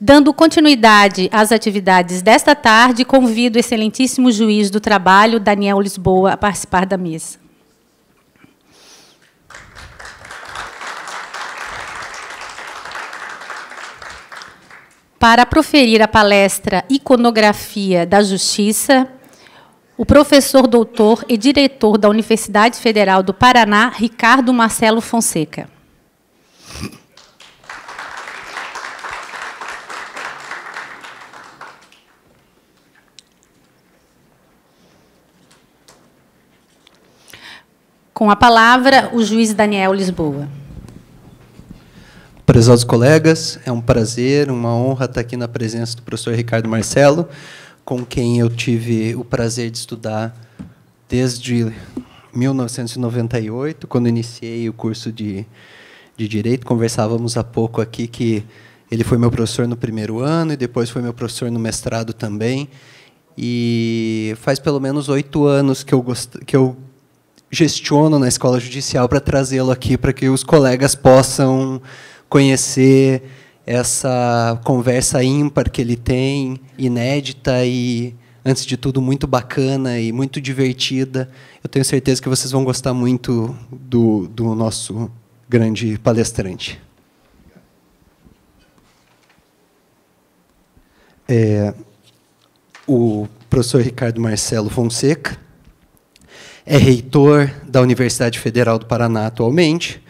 Dando continuidade às atividades desta tarde, convido o excelentíssimo juiz do trabalho, Daniel Lisboa, a participar da mesa. Para proferir a palestra Iconografia da Justiça, o professor doutor e diretor da Universidade Federal do Paraná, Ricardo Marcelo Fonseca. Com a palavra, o juiz Daniel Lisboa. Prezados colegas, é um prazer, uma honra estar aqui na presença do professor Ricardo Marcelo, com quem eu tive o prazer de estudar desde 1998, quando iniciei o curso de, de Direito. Conversávamos há pouco aqui que ele foi meu professor no primeiro ano e depois foi meu professor no mestrado também. E faz pelo menos oito anos que eu, gost... que eu gestiono na escola judicial para trazê-lo aqui, para que os colegas possam conhecer essa conversa ímpar que ele tem, inédita e, antes de tudo, muito bacana e muito divertida. Eu tenho certeza que vocês vão gostar muito do, do nosso grande palestrante. É, o professor Ricardo Marcelo Fonseca, é reitor da Universidade Federal do Paraná atualmente,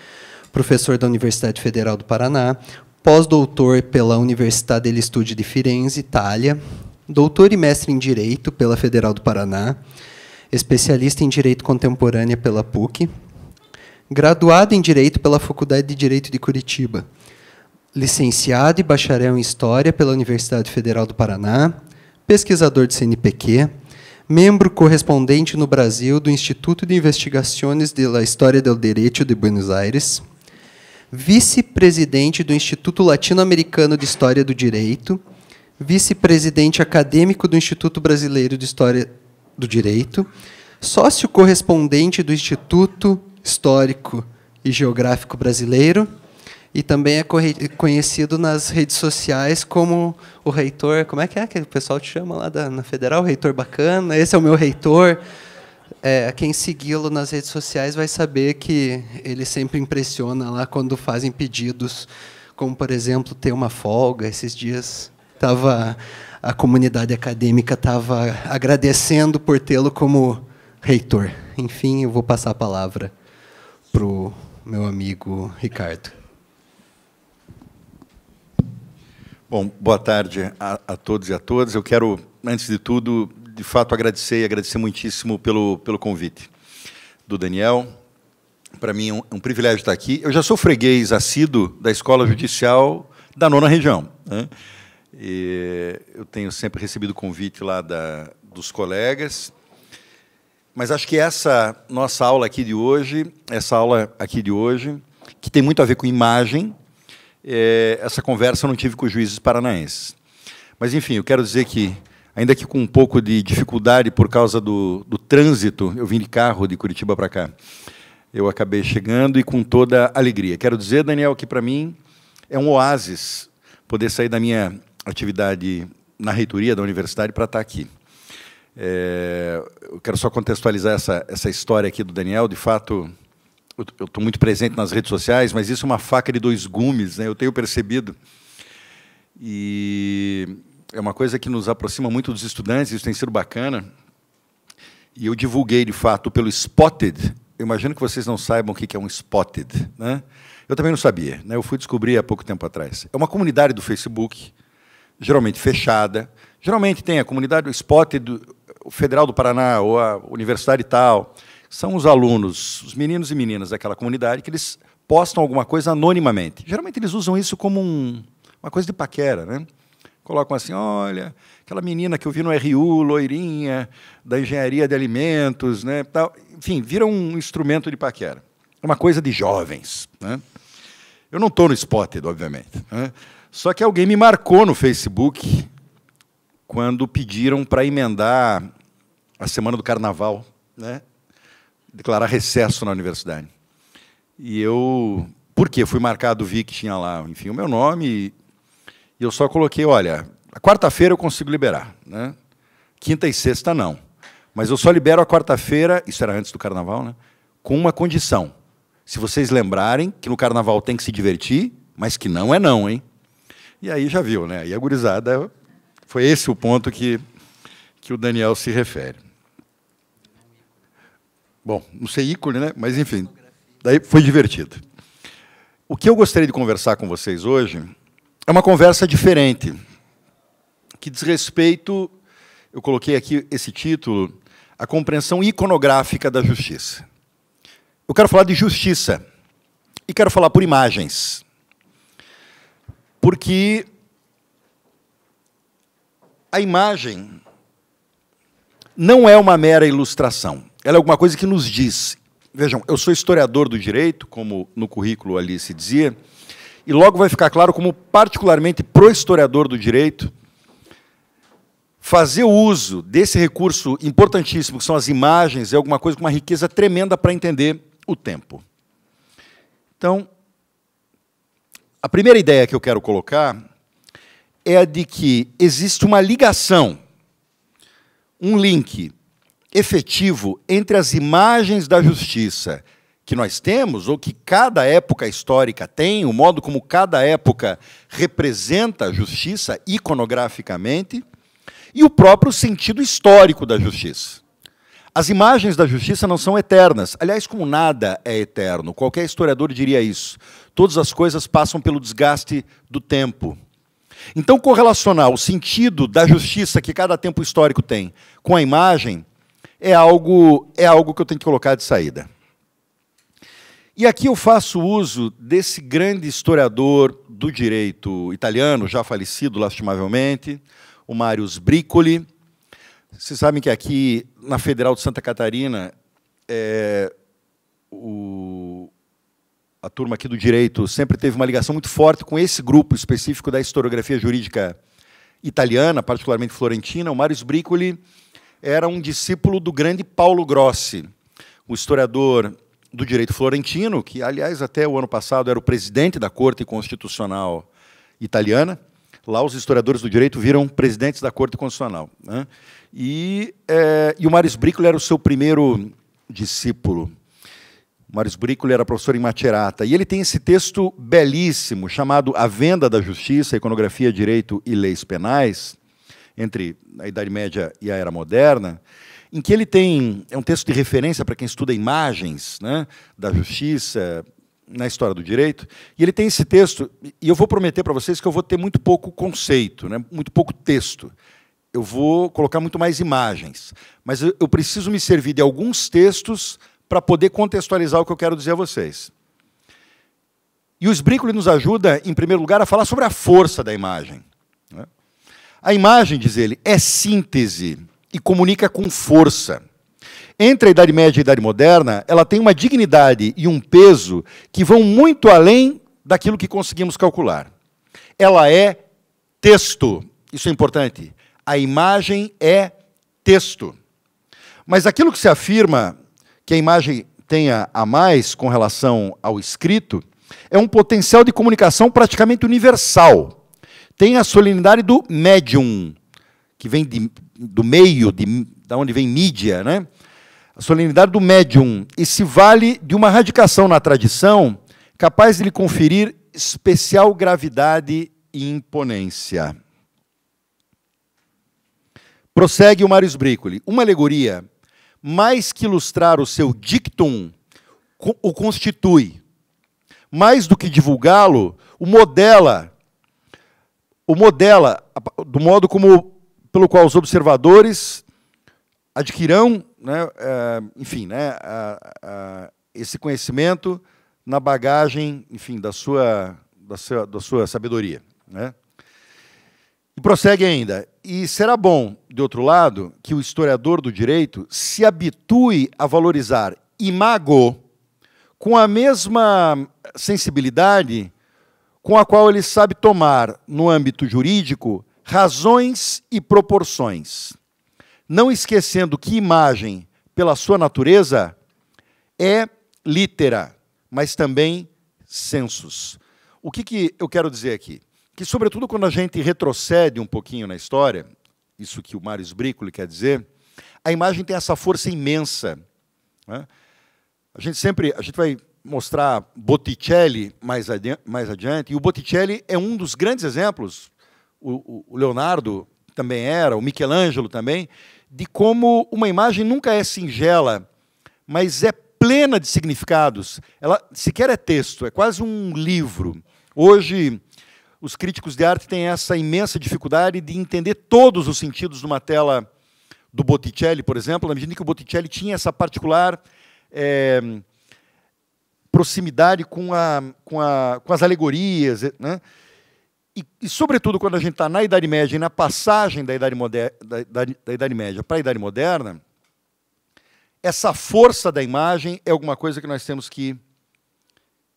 professor da Universidade Federal do Paraná, pós-doutor pela Universidade degli Studi de Firenze, Itália, doutor e mestre em Direito pela Federal do Paraná, especialista em Direito Contemporâneo pela PUC, graduado em Direito pela Faculdade de Direito de Curitiba, licenciado e bacharel em História pela Universidade Federal do Paraná, pesquisador de CNPq, membro correspondente no Brasil do Instituto de Investigações da História do Direito de Buenos Aires, vice-presidente do Instituto Latino-Americano de História do Direito, vice-presidente acadêmico do Instituto Brasileiro de História do Direito, sócio correspondente do Instituto Histórico e Geográfico Brasileiro e também é conhecido nas redes sociais como o reitor. Como é que é que o pessoal te chama lá da, na Federal? Reitor bacana. Esse é o meu reitor. É, quem segui-lo nas redes sociais vai saber que ele sempre impressiona lá quando fazem pedidos, como por exemplo ter uma folga. Esses dias tava a comunidade acadêmica estava agradecendo por tê-lo como reitor. Enfim, eu vou passar a palavra pro meu amigo Ricardo. Bom, boa tarde a, a, todos e a todas. Eu quero, antes de tudo, de fato agradecer e agradecer muitíssimo pelo, pelo convite do Daniel. Para mim é um, um, privilégio estar aqui. Eu já sou freguês assíduo da Escola uhum. Judicial da Nona Região. Né? eu tenho sempre recebido convite lá da, dos colegas. Mas acho que essa nossa aula aqui de hoje, essa aula aqui de hoje, que tem muito a ver com imagem, é, essa conversa eu não tive com os juízes paranaenses. Mas, enfim, eu quero dizer que, ainda que com um pouco de dificuldade por causa do, do trânsito, eu vim de carro de Curitiba para cá. Eu acabei chegando e com toda alegria. Quero dizer, Daniel, que para mim é um oásis poder sair da minha atividade na reitoria da universidade para estar tá aqui. É, eu quero só contextualizar essa, essa história aqui do Daniel. De fato, eu estou muito presente nas redes sociais, mas isso é uma faca de dois gumes, né? eu tenho percebido. E é uma coisa que nos aproxima muito dos estudantes, isso tem sido bacana. E eu divulguei, de fato, pelo Spotted. Eu imagino que vocês não saibam o que é um Spotted. Né? Eu também não sabia, né? eu fui descobrir há pouco tempo atrás. É uma comunidade do Facebook, geralmente fechada. Geralmente tem a comunidade do Spotted, o Federal do Paraná, ou a Universidade tal são os alunos, os meninos e meninas daquela comunidade, que eles postam alguma coisa anonimamente. Geralmente eles usam isso como um, uma coisa de paquera, né? Colocam assim, olha, aquela menina que eu vi no RU, loirinha, da engenharia de alimentos, né? Tal. Enfim, vira um instrumento de paquera. É uma coisa de jovens. Né? Eu não estou no Spotted, obviamente. Né? Só que alguém me marcou no Facebook quando pediram para emendar a semana do carnaval, né? declarar recesso na universidade. E eu, por quê? fui marcado, vi que tinha lá, enfim, o meu nome, e eu só coloquei, olha, a quarta-feira eu consigo liberar, né? Quinta e sexta não. Mas eu só libero a quarta-feira, isso era antes do carnaval, né? Com uma condição. Se vocês lembrarem que no carnaval tem que se divertir, mas que não é não, hein? E aí já viu, né? E a gurizada foi esse o ponto que, que o Daniel se refere. Bom, não sei ícone, né? Mas enfim, daí foi divertido. O que eu gostaria de conversar com vocês hoje é uma conversa diferente, que diz respeito, eu coloquei aqui esse título, a compreensão iconográfica da justiça. Eu quero falar de justiça e quero falar por imagens. Porque a imagem não é uma mera ilustração ela é alguma coisa que nos diz. Vejam, eu sou historiador do direito, como no currículo ali se dizia, e logo vai ficar claro como, particularmente pro historiador do direito, fazer uso desse recurso importantíssimo, que são as imagens, é alguma coisa com uma riqueza tremenda para entender o tempo. Então, a primeira ideia que eu quero colocar é a de que existe uma ligação, um link efetivo entre as imagens da justiça que nós temos, ou que cada época histórica tem, o modo como cada época representa a justiça iconograficamente, e o próprio sentido histórico da justiça. As imagens da justiça não são eternas. Aliás, como nada é eterno, qualquer historiador diria isso. Todas as coisas passam pelo desgaste do tempo. Então, correlacionar o sentido da justiça que cada tempo histórico tem com a imagem é algo, é algo que eu tenho que colocar de saída. E aqui eu faço uso desse grande historiador do direito italiano, já falecido lastimavelmente, o Marius Bricoli. Vocês sabem que aqui na Federal de Santa Catarina, é, o, a turma aqui do direito sempre teve uma ligação muito forte com esse grupo específico da historiografia jurídica italiana, particularmente florentina. O Marius Bricoli era um discípulo do grande Paulo Grossi, o historiador do direito florentino, que, aliás, até o ano passado era o presidente da Corte Constitucional italiana. Lá, os historiadores do direito viram presidentes da Corte Constitucional. Né? E, é, e o Marius Bricoli era o seu primeiro discípulo. O Marius Bricoli era professor em Materata. E ele tem esse texto belíssimo, chamado A Venda da Justiça, Iconografia, Direito e Leis Penais, entre a Idade Média e a Era Moderna, em que ele tem é um texto de referência para quem estuda imagens né, da justiça na história do direito. E ele tem esse texto e eu vou prometer para vocês que eu vou ter muito pouco conceito, né, muito pouco texto. Eu vou colocar muito mais imagens, mas eu, preciso me servir de alguns textos para poder contextualizar o que eu quero dizer a vocês. E o esbrículo nos ajuda, em primeiro lugar, a falar sobre a força da imagem. A imagem, diz ele, é síntese e comunica com força. Entre a Idade Média e a Idade Moderna, ela tem uma dignidade e um peso que vão muito além daquilo que conseguimos calcular. Ela é texto. Isso é importante. A imagem é texto. Mas aquilo que se afirma que a imagem tenha a mais com relação ao escrito é um potencial de comunicação praticamente universal. Tem a solenidade do médium, que vem de, do meio, de, da onde vem mídia, né? A solenidade do médium, e se vale de uma radicação na tradição capaz de lhe conferir especial gravidade e imponência. Prossegue o Marius Bricoli. Uma alegoria, mais que ilustrar o seu dictum, o constitui. Mais do que divulgá-lo, o modela o modela do modo como pelo qual os observadores adquirirão, né, é, enfim, né, esse conhecimento na bagagem, enfim, da sua, da sua, da sua sabedoria. Né? E prossegue ainda. E será bom, de outro lado, que o historiador do direito se habitue a valorizar imago com a mesma sensibilidade com a qual ele sabe tomar, no âmbito jurídico, razões e proporções, não esquecendo que imagem, pela sua natureza, é litera, mas também sensus. O que, que eu quero dizer aqui? Que, sobretudo, quando a gente retrocede um pouquinho na história, isso que o Mário Brícoli quer dizer, a imagem tem essa força imensa. Né? A gente sempre, a gente vai mostrar Botticelli mais, adi mais adiante, e o Botticelli é um dos grandes exemplos, o, o Leonardo também era, o Michelangelo também, de como uma imagem nunca é singela, mas é plena de significados. Ela sequer é texto, é quase um livro. Hoje, os críticos de arte têm essa imensa dificuldade de entender todos os sentidos de uma tela do Botticelli, por exemplo, na medida que o Botticelli tinha essa particular é, proximidade com, a, com, a, com as alegorias. Eh, né? E, e, sobretudo, quando a gente está na Idade Média e na passagem da Idade, moderna, da, da, da idade Média para a Idade Moderna, essa força da imagem é alguma coisa que nós temos que,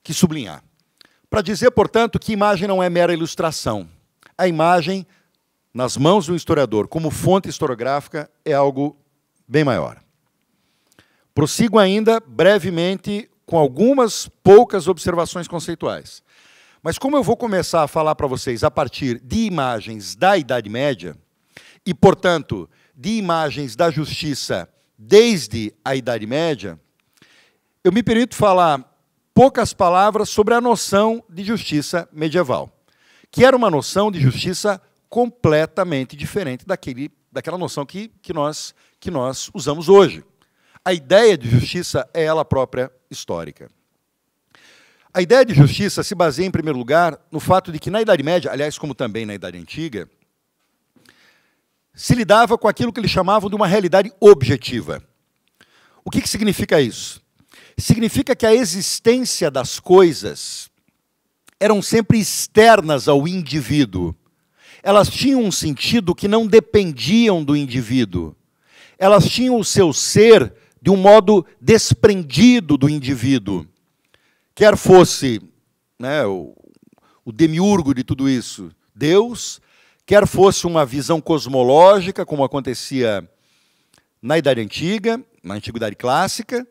que sublinhar. Para dizer, portanto, que imagem não é mera ilustração. A imagem, nas mãos do historiador, como fonte historiográfica, é algo bem maior. Prossigo ainda brevemente com algumas poucas observações conceituais. Mas como eu vou começar a falar para vocês a partir de imagens da Idade Média, e, portanto, de imagens da justiça desde a Idade Média, eu me permito falar poucas palavras sobre a noção de justiça medieval, que era uma noção de justiça completamente diferente daquele, daquela noção que, que, nós, que nós usamos hoje. A ideia de justiça é ela própria histórica. A ideia de justiça se baseia, em primeiro lugar, no fato de que, na Idade Média, aliás, como também na Idade Antiga, se lidava com aquilo que eles chamavam de uma realidade objetiva. O que, que significa isso? Significa que a existência das coisas eram sempre externas ao indivíduo. Elas tinham um sentido que não dependiam do indivíduo. Elas tinham o seu ser de um modo desprendido do indivíduo. Quer fosse né, o, o demiurgo de tudo isso, Deus, quer fosse uma visão cosmológica, como acontecia na Idade Antiga, na Antiguidade Clássica,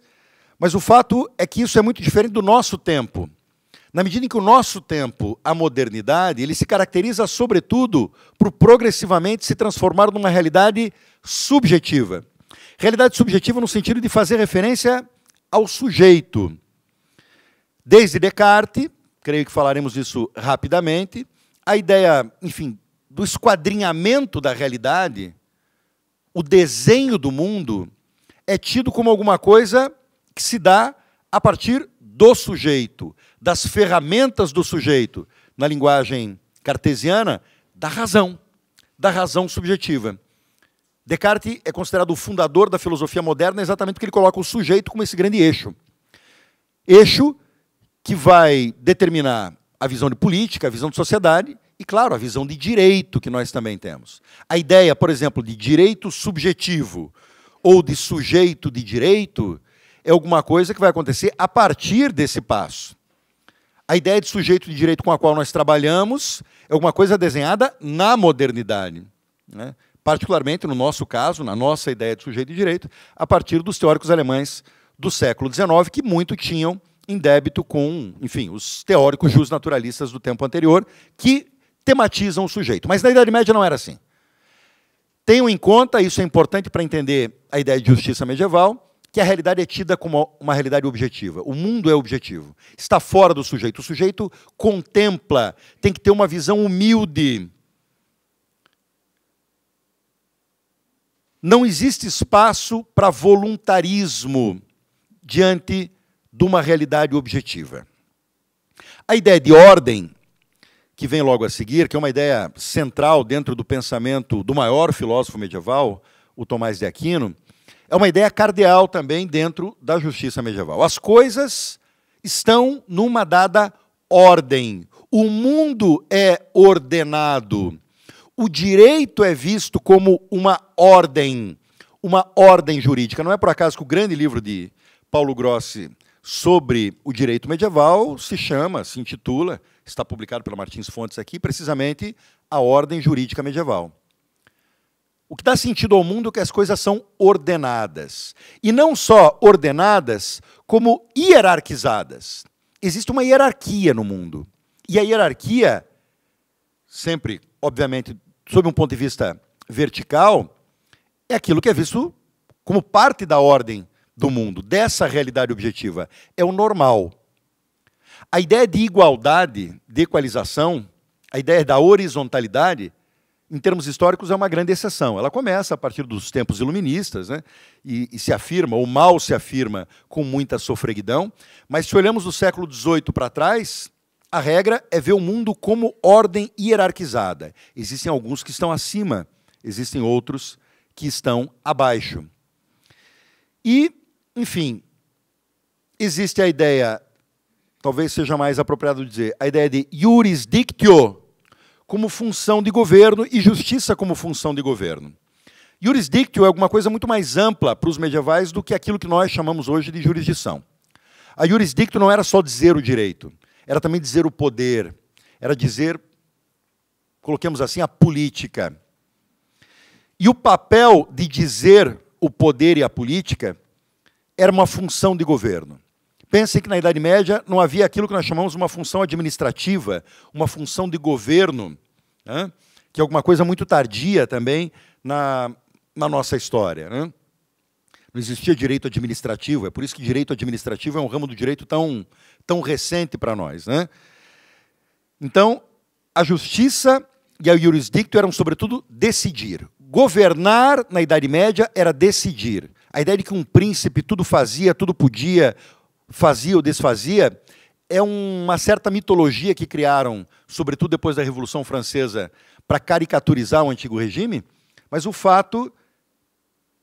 mas o fato é que isso é muito diferente do nosso tempo. Na medida em que o nosso tempo, a modernidade, ele se caracteriza sobretudo por progressivamente se transformar numa realidade subjetiva. Realidade subjetiva no sentido de fazer referência ao sujeito. Desde Descartes, creio que falaremos disso rapidamente, a ideia, enfim, do esquadrinhamento da realidade, o desenho do mundo, é tido como alguma coisa que se dá a partir do sujeito, das ferramentas do sujeito, na linguagem cartesiana, da razão, da razão subjetiva. Descartes é considerado o fundador da filosofia moderna exatamente porque ele coloca o sujeito como esse grande eixo. Eixo que vai determinar a visão de política, a visão de sociedade e, claro, a visão de direito que nós também temos. A ideia, por exemplo, de direito subjetivo ou de sujeito de direito é alguma coisa que vai acontecer a partir desse passo. A ideia de sujeito de direito com a qual nós trabalhamos é alguma coisa desenhada na modernidade. Né? particularmente no nosso caso, na nossa ideia de sujeito de direito, a partir dos teóricos alemães do século XIX, que muito tinham em débito com, enfim, os teóricos justnaturalistas do tempo anterior, que tematizam o sujeito. Mas na Idade Média não era assim. Tenham em conta, isso é importante para entender a ideia de justiça medieval, que a realidade é tida como uma realidade objetiva. O mundo é objetivo. Está fora do sujeito. O sujeito contempla, tem que ter uma visão humilde Não existe espaço para voluntarismo diante de uma realidade objetiva. A ideia de ordem, que vem logo a seguir, que é uma ideia central dentro do pensamento do maior filósofo medieval, o Tomás de Aquino, é uma ideia cardeal também dentro da justiça medieval. As coisas estão numa dada ordem. O mundo é ordenado o direito é visto como uma ordem, uma ordem jurídica. Não é por acaso que o grande livro de Paulo Grossi sobre o direito medieval se chama, se intitula, está publicado pela Martins Fontes aqui, precisamente A Ordem Jurídica Medieval. O que dá sentido ao mundo é que as coisas são ordenadas. E não só ordenadas, como hierarquizadas. Existe uma hierarquia no mundo. E a hierarquia, sempre, obviamente, sob um ponto de vista vertical, é aquilo que é visto como parte da ordem do mundo, dessa realidade objetiva. É o normal. A ideia de igualdade, de equalização, a ideia da horizontalidade, em termos históricos, é uma grande exceção. Ela começa a partir dos tempos iluministas né? e, e se afirma, ou mal se afirma, com muita sofreguidão. Mas se olhamos do século XVIII para trás, a regra é ver o mundo como ordem hierarquizada. Existem alguns que estão acima, existem outros que estão abaixo. E, enfim, existe a ideia, talvez seja mais apropriado dizer, a ideia de jurisdictio como função de governo e justiça como função de governo. Jurisdictio é alguma coisa muito mais ampla para os medievais do que aquilo que nós chamamos hoje de jurisdição. A jurisdictio não era só dizer o direito era também dizer o poder, era dizer, coloquemos assim, a política. E o papel de dizer o poder e a política era uma função de governo. Pensem que na Idade Média não havia aquilo que nós chamamos uma função administrativa, uma função de governo, né? que é alguma coisa muito tardia também na, na nossa história. Né? Não existia direito administrativo, é por isso que direito administrativo é um ramo do direito tão, tão recente para nós. Né? Então, a justiça e a jurisdicto eram, sobretudo, decidir. Governar na Idade Média era decidir. A ideia de que um príncipe tudo fazia, tudo podia, fazia ou desfazia, é uma certa mitologia que criaram, sobretudo depois da Revolução Francesa, para caricaturizar o antigo regime, mas o fato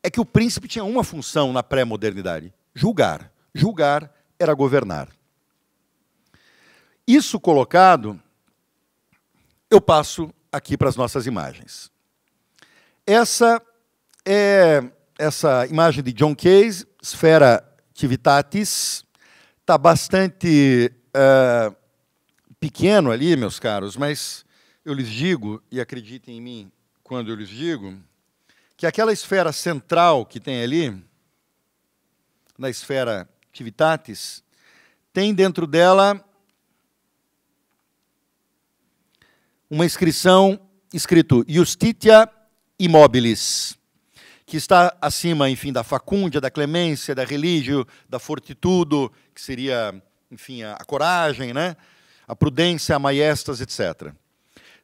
é que o príncipe tinha uma função na pré-modernidade: julgar. Julgar era governar. Isso colocado, eu passo aqui para as nossas imagens. Essa é essa imagem de John Case, Sfera Civitatis, está bastante uh, pequeno ali, meus caros, mas eu lhes digo, e acreditem em mim quando eu lhes digo, que aquela esfera central que tem ali, na esfera Civitatis, tem dentro dela uma inscrição escrito Justitia Immobilis, que está acima, enfim, da facúndia, da clemência, da religio, da fortitudo, que seria, enfim, a, a coragem, né? a prudência, a maestas, etc.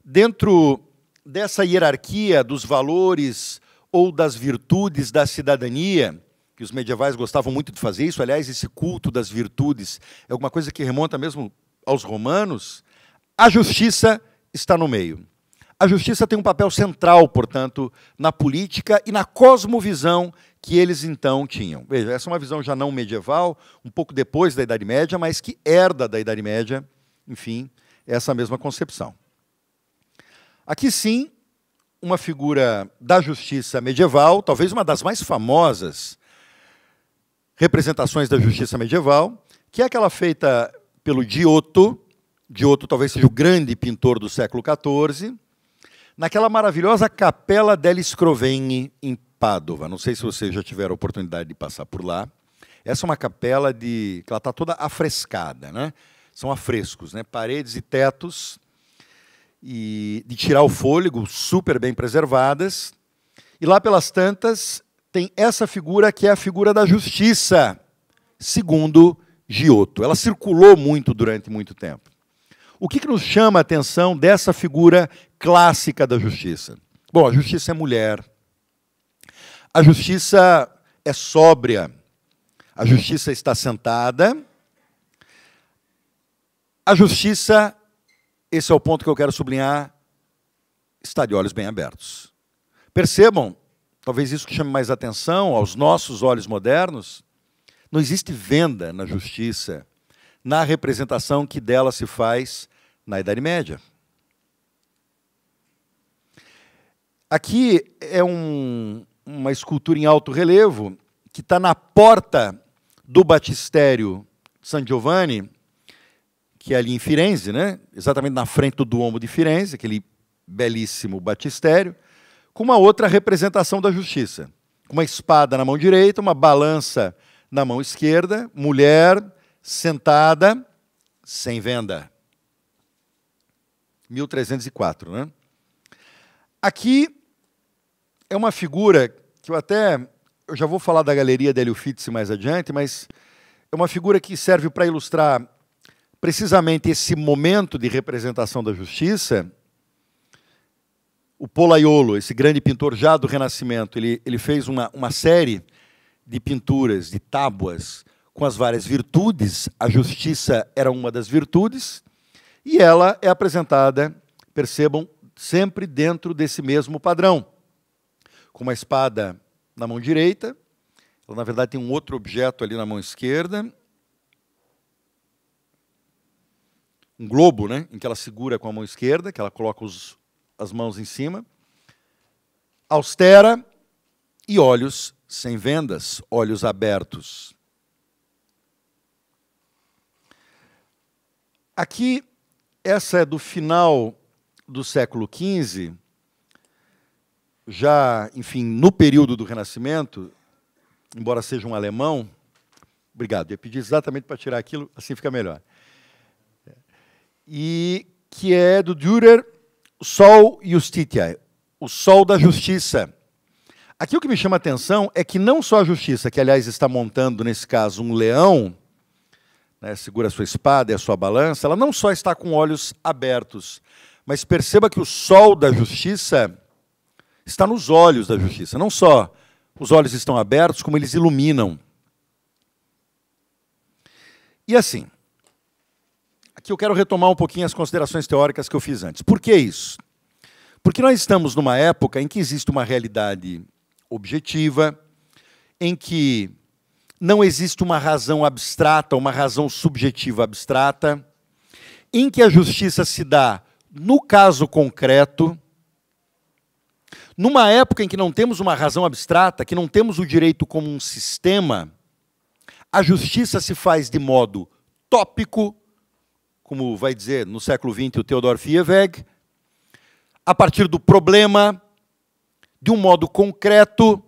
Dentro dessa hierarquia dos valores ou das virtudes da cidadania, que os medievais gostavam muito de fazer isso, aliás, esse culto das virtudes é alguma coisa que remonta mesmo aos romanos, a justiça está no meio. A justiça tem um papel central, portanto, na política e na cosmovisão que eles então tinham. Veja, essa é uma visão já não medieval, um pouco depois da Idade Média, mas que herda da Idade Média, enfim, essa mesma concepção. Aqui sim, uma figura da justiça medieval, talvez uma das mais famosas representações da justiça medieval, que é aquela feita pelo Giotto. Giotto talvez seja o grande pintor do século XIV, naquela maravilhosa Capela delle Scrovegni, em Padova. Não sei se vocês já tiveram a oportunidade de passar por lá. Essa é uma capela de. que ela está toda afrescada, né? São afrescos, né? Paredes e tetos e de tirar o fôlego, super bem preservadas. E lá pelas tantas tem essa figura que é a figura da justiça, segundo Giotto. Ela circulou muito durante muito tempo. O que, que nos chama a atenção dessa figura clássica da justiça? Bom, a justiça é mulher. A justiça é sóbria. A justiça está sentada. A justiça esse é o ponto que eu quero sublinhar. Está de olhos bem abertos. Percebam, talvez isso que chame mais atenção aos nossos olhos modernos, não existe venda na justiça, na representação que dela se faz na Idade Média. Aqui é um, uma escultura em alto relevo que está na porta do batistério San Giovanni, que é ali em Firenze, né? exatamente na frente do Duomo de Firenze, aquele belíssimo batistério, com uma outra representação da justiça. Com uma espada na mão direita, uma balança na mão esquerda, mulher sentada, sem venda. 1304, né? Aqui é uma figura que eu até eu já vou falar da galeria Delio Fitz mais adiante, mas é uma figura que serve para ilustrar precisamente esse momento de representação da justiça, o Polaiolo, esse grande pintor já do Renascimento, ele, ele fez uma, uma série de pinturas, de tábuas, com as várias virtudes. A justiça era uma das virtudes, e ela é apresentada, percebam, sempre dentro desse mesmo padrão. Com uma espada na mão direita, ela, na verdade, tem um outro objeto ali na mão esquerda, um globo, né, em que ela segura com a mão esquerda, que ela coloca os, as mãos em cima, austera e olhos sem vendas, olhos abertos. Aqui, essa é do final do século XV, já, enfim, no período do Renascimento, embora seja um alemão, obrigado, eu ia pedir exatamente para tirar aquilo, assim fica melhor e que é do Dürer Sol Justitia, o sol da justiça. Aqui o que me chama a atenção é que não só a justiça, que aliás está montando nesse caso um leão, né, segura a sua espada e a sua balança, ela não só está com olhos abertos, mas perceba que o sol da justiça está nos olhos da justiça. Não só os olhos estão abertos, como eles iluminam. E assim, que eu quero retomar um pouquinho as considerações teóricas que eu fiz antes. Por que isso? Porque nós estamos numa época em que existe uma realidade objetiva, em que não existe uma razão abstrata, uma razão subjetiva abstrata, em que a justiça se dá no caso concreto, numa época em que não temos uma razão abstrata, que não temos o direito como um sistema, a justiça se faz de modo tópico, como vai dizer no século XX o Theodor Fieweg, a partir do problema, de um modo concreto,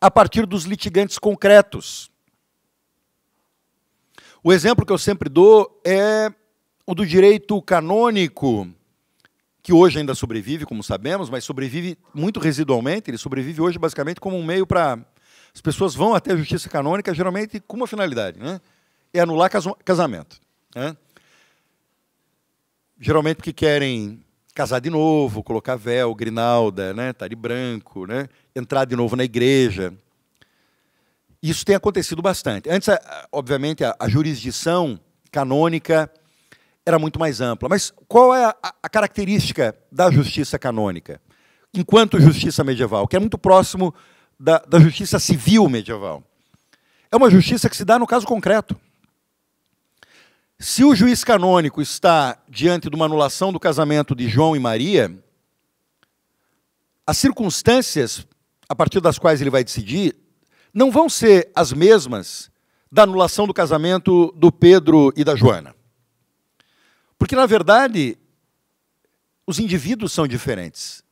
a partir dos litigantes concretos. O exemplo que eu sempre dou é o do direito canônico, que hoje ainda sobrevive, como sabemos, mas sobrevive muito residualmente, ele sobrevive hoje basicamente como um meio para. As pessoas vão até a justiça canônica, geralmente com uma finalidade, né? É anular casamento. Né? geralmente que querem casar de novo, colocar véu, grinalda, né, tá de branco, né, entrar de novo na igreja. Isso tem acontecido bastante. Antes, obviamente, a, jurisdição canônica era muito mais ampla. Mas qual é a, a característica da justiça canônica, enquanto justiça medieval, que é muito próximo da, da justiça civil medieval? É uma justiça que se dá no caso concreto. Se o juiz canônico está diante de uma anulação do casamento de João e Maria, as circunstâncias a partir das quais ele vai decidir não vão ser as mesmas da anulação do casamento do Pedro e da Joana. Porque, na verdade, os indivíduos são diferentes.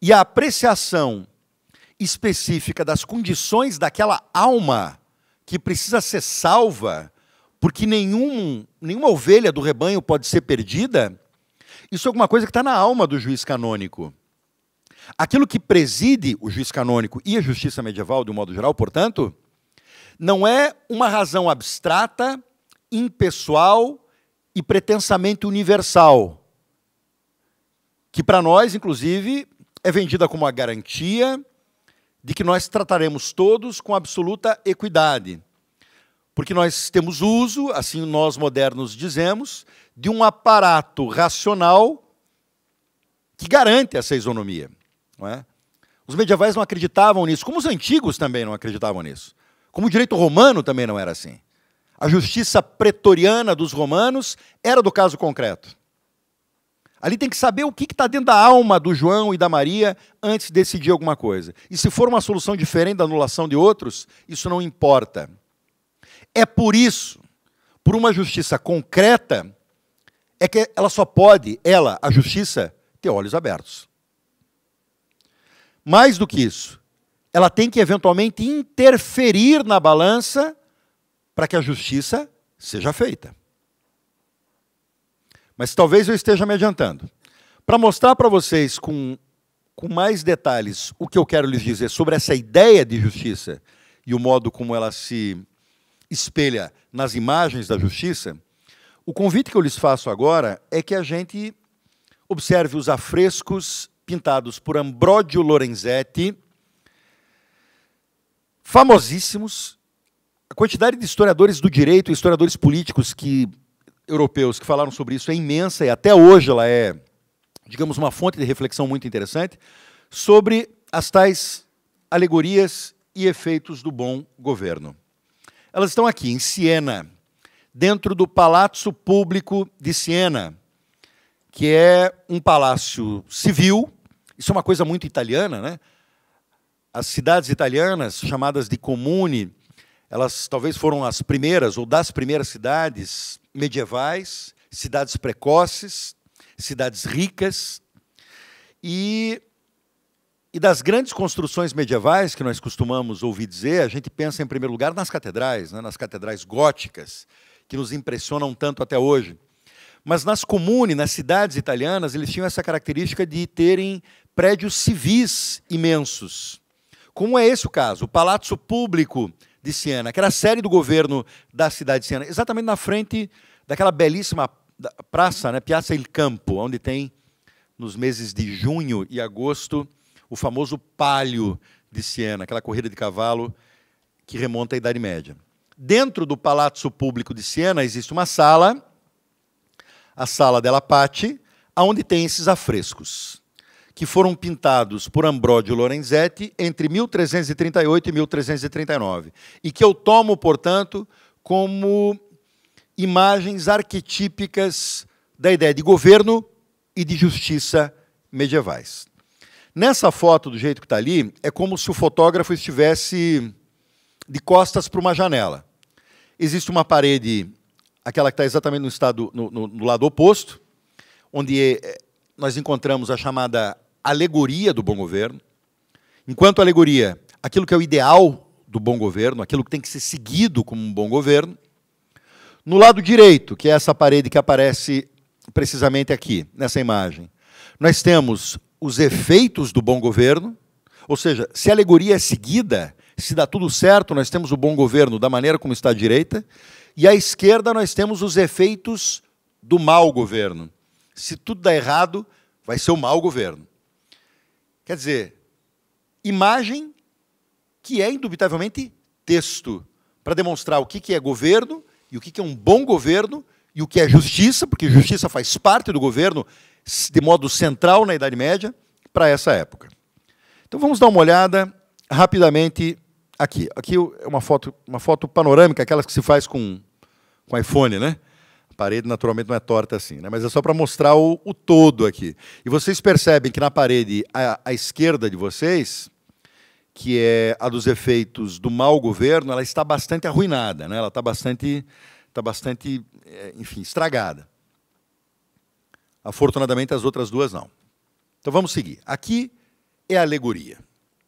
E a apreciação específica das condições daquela alma que precisa ser salva porque nenhum, nenhuma ovelha do rebanho pode ser perdida, isso é alguma coisa que está na alma do juiz canônico. Aquilo que preside o juiz canônico e a justiça medieval, de um modo geral, portanto, não é uma razão abstrata, impessoal e pretensamente universal, que para nós, inclusive, é vendida como a garantia de que nós trataremos todos com absoluta equidade. Porque nós temos uso, assim nós modernos dizemos, de um aparato racional que garante essa isonomia. É? Os medievais não acreditavam nisso, como os antigos também não acreditavam nisso. Como o direito romano também não era assim. A justiça pretoriana dos romanos era do caso concreto. Ali tem que saber o que está dentro da alma do João e da Maria antes de decidir alguma coisa. E se for uma solução diferente da anulação de outros, isso não importa. É por isso, por uma justiça concreta, é que ela só pode, ela, a justiça, ter olhos abertos. Mais do que isso, ela tem que eventualmente interferir na balança para que a justiça seja feita. Mas talvez eu esteja me adiantando. Para mostrar para vocês com, com mais detalhes o que eu quero lhes dizer sobre essa ideia de justiça e o modo como ela se espelha nas imagens da justiça, o convite que eu lhes faço agora é que a gente observe os afrescos pintados por Ambródio Lorenzetti, famosíssimos. A quantidade de historiadores do direito e historiadores políticos que europeus que falaram sobre isso é imensa e até hoje ela é, digamos, uma fonte de reflexão muito interessante sobre as tais alegorias e efeitos do bom governo. Elas estão aqui em Siena, dentro do Palácio Público de Siena, que é um palácio civil. Isso é uma coisa muito italiana, né? As cidades italianas, chamadas de comune, elas talvez foram as primeiras ou das primeiras cidades medievais, cidades precoces, cidades ricas. E e das grandes construções medievais que nós costumamos ouvir dizer, a gente pensa em primeiro lugar nas catedrais, né, nas catedrais góticas, que nos impressionam tanto até hoje. Mas nas comunes, nas cidades italianas, eles tinham essa característica de terem prédios civis imensos. Como é esse o caso? O Palazzo Público de Siena, que era a sede do governo da cidade de Siena, exatamente na frente daquela belíssima praça, né, Piazza Il Campo, onde tem, nos meses de junho e agosto, o famoso palio de Siena, aquela corrida de cavalo que remonta à Idade Média. Dentro do Palácio Público de Siena existe uma sala, a Sala della Pace, onde tem esses afrescos, que foram pintados por Ambrogio Lorenzetti entre 1338 e 1339, e que eu tomo, portanto, como imagens arquetípicas da ideia de governo e de justiça medievais. Nessa foto, do jeito que está ali, é como se o fotógrafo estivesse de costas para uma janela. Existe uma parede, aquela que está exatamente no, estado, no, no, no lado oposto, onde eh, nós encontramos a chamada alegoria do bom governo. Enquanto alegoria, aquilo que é o ideal do bom governo, aquilo que tem que ser seguido como um bom governo. No lado direito, que é essa parede que aparece precisamente aqui, nessa imagem, nós temos os efeitos do bom governo, ou seja, se a alegoria é seguida, se dá tudo certo, nós temos o bom governo da maneira como está a direita, e à esquerda nós temos os efeitos do mau governo. Se tudo dá errado, vai ser o mau governo. Quer dizer, imagem que é indubitavelmente texto para demonstrar o que é governo e o que é um bom governo e o que é justiça, porque justiça faz parte do governo de modo central na Idade Média para essa época. Então vamos dar uma olhada rapidamente aqui. Aqui é uma foto, uma foto panorâmica, aquelas que se faz com, com iPhone, né? A parede naturalmente não é torta assim, né? mas é só para mostrar o, o, todo aqui. E vocês percebem que na parede à, à esquerda de vocês, que é a dos efeitos do mau governo, ela está bastante arruinada, né? ela está bastante, está bastante, é, enfim, estragada. Afortunadamente, as outras duas não. Então vamos seguir. Aqui é a alegoria,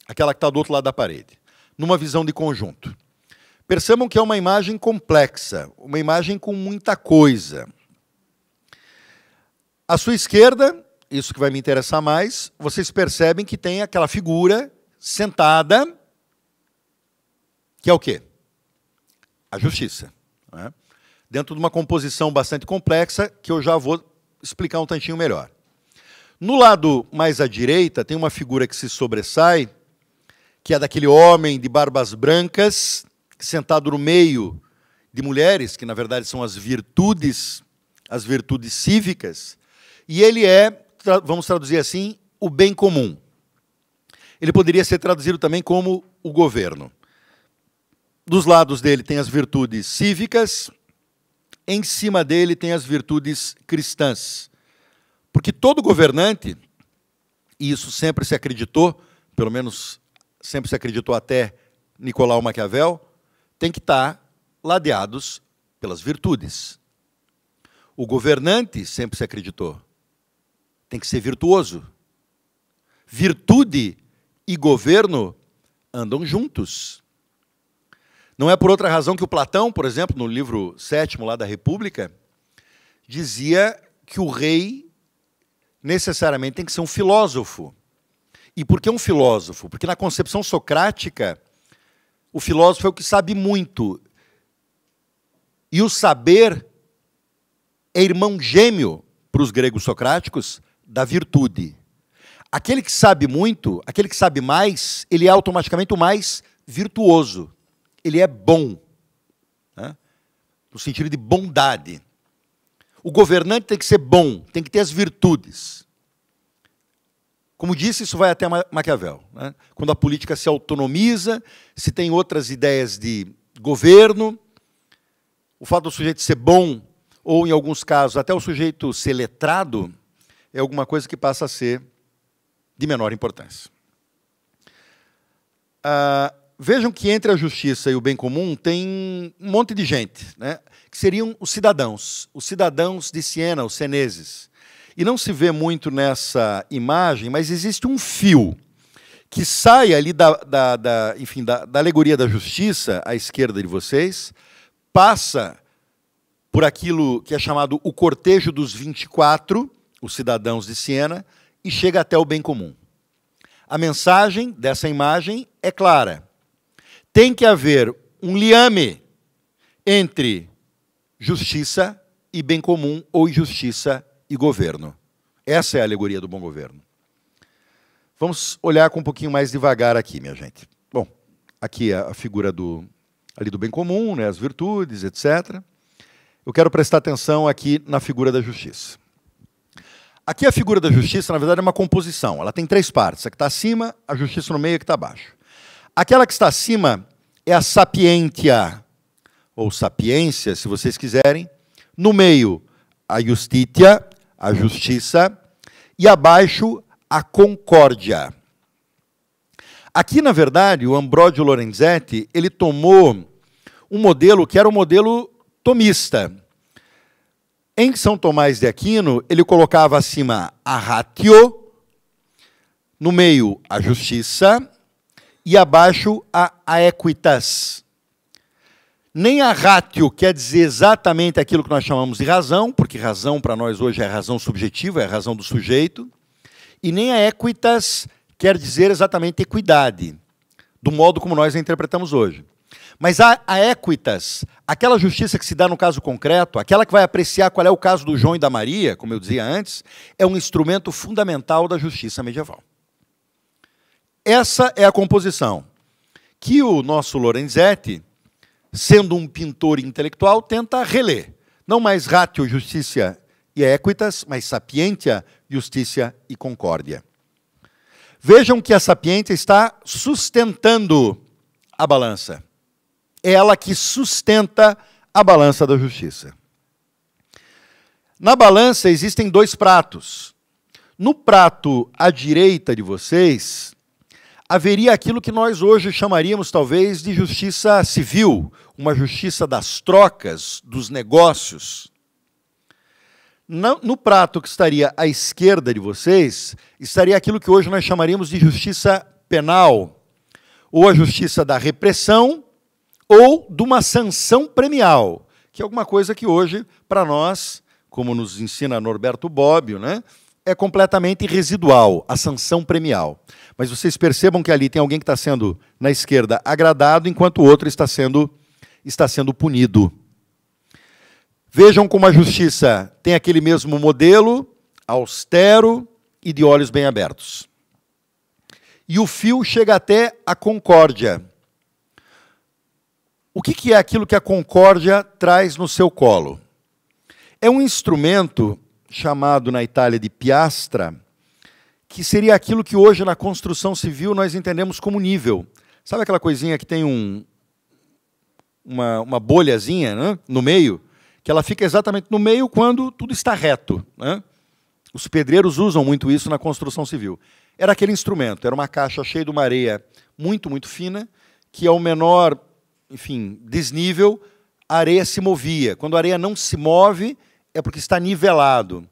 aquela que está do outro lado da parede, numa visão de conjunto. Percebam que é uma imagem complexa, uma imagem com muita coisa. À sua esquerda, isso que vai me interessar mais, vocês percebem que tem aquela figura sentada, que é o quê? A justiça. Né? Dentro de uma composição bastante complexa, que eu já vou explicar um tantinho melhor. No lado mais à direita tem uma figura que se sobressai, que é daquele homem de barbas brancas, sentado no meio de mulheres, que na verdade são as virtudes, as virtudes cívicas, e ele é, vamos traduzir assim, o bem comum. Ele poderia ser traduzido também como o governo. Dos lados dele tem as virtudes cívicas, em cima dele tem as virtudes cristãs. Porque todo governante, e isso sempre se acreditou, pelo menos sempre se acreditou até Nicolau Maquiavel, tem que estar tá ladeados pelas virtudes. O governante sempre se acreditou. Tem que ser virtuoso. Virtude e governo andam juntos. Não é por outra razão que o Platão, por exemplo, no livro sétimo lá da República, dizia que o rei necessariamente tem que ser um filósofo. E por que um filósofo? Porque na concepção socrática, o filósofo é o que sabe muito. E o saber é irmão gêmeo para os gregos socráticos da virtude. Aquele que sabe muito, aquele que sabe mais, ele é automaticamente o mais virtuoso ele é bom, né? no sentido de bondade. O governante tem que ser bom, tem que ter as virtudes. Como disse, isso vai até Maquiavel. Né? Quando a política se autonomiza, se tem outras ideias de governo, o fato do sujeito ser bom, ou em alguns casos até o sujeito ser letrado, é alguma coisa que passa a ser de menor importância. Ah, Vejam que entre a justiça e o bem comum tem um monte de gente, né? que seriam os cidadãos, os cidadãos de Siena, os seneses. E não se vê muito nessa imagem, mas existe um fio que sai ali da, da, da enfim, da, da alegoria da justiça, à esquerda de vocês, passa por aquilo que é chamado o cortejo dos 24, os cidadãos de Siena, e chega até o bem comum. A mensagem dessa imagem é clara tem que haver um liame entre justiça e bem comum ou justiça e governo. Essa é a alegoria do bom governo. Vamos olhar com um pouquinho mais devagar aqui, minha gente. Bom, aqui é a figura do ali do bem comum, né, as virtudes, etc. Eu quero prestar atenção aqui na figura da justiça. Aqui a figura da justiça, na verdade, é uma composição. Ela tem três partes: a que está acima, a justiça no meio e a que está abaixo. Aquela que está acima é a sapientia, ou sapiência, se vocês quiserem. No meio, a justitia, a justiça. E abaixo, a concórdia. Aqui, na verdade, o Ambródio Lorenzetti, ele tomou um modelo que era o um modelo tomista. Em São Tomás de Aquino, ele colocava acima a ratio, no meio a justiça e abaixo a equitas, Nem a ratio quer dizer exatamente aquilo que nós chamamos de razão, porque razão para nós hoje é razão subjetiva, é a razão do sujeito, e nem a equitas quer dizer exatamente equidade, do modo como nós a interpretamos hoje. Mas a, a equitas, aquela justiça que se dá no caso concreto, aquela que vai apreciar qual é o caso do João e da Maria, como eu dizia antes, é um instrumento fundamental da justiça medieval. Essa é a composição que o nosso Lorenzetti, sendo um pintor intelectual, tenta reler. Não mais ratio, justiça e equitas, mas sapientia, justiça e concórdia. Vejam que a sapiência está sustentando a balança. É ela que sustenta a balança da justiça. Na balança existem dois pratos. No prato à direita de vocês haveria aquilo que nós hoje chamaríamos, talvez, de justiça civil, uma justiça das trocas, dos negócios. No prato que estaria à esquerda de vocês, estaria aquilo que hoje nós chamaríamos de justiça penal, ou a justiça da repressão, ou de uma sanção premial, que é alguma coisa que hoje, para nós, como nos ensina Norberto Bobbio, né, é completamente residual, a sanção premial. Mas vocês percebam que ali tem alguém que está sendo, na esquerda, agradado, enquanto o outro está sendo, está sendo punido. Vejam como a justiça tem aquele mesmo modelo, austero e de olhos bem abertos. E o fio chega até a concórdia. O que, é aquilo que a concórdia traz no seu colo? É um instrumento chamado na Itália de piastra, que seria aquilo que hoje na construção civil nós entendemos como nível. Sabe aquela coisinha que tem um, uma, uma bolhazinha né, no meio? Que ela fica exatamente no meio quando tudo está reto. Né? Os pedreiros usam muito isso na construção civil. Era aquele instrumento, era uma caixa cheia de uma areia muito, muito fina, que ao menor enfim, desnível, a areia se movia. Quando a areia não se move, é porque está nivelado.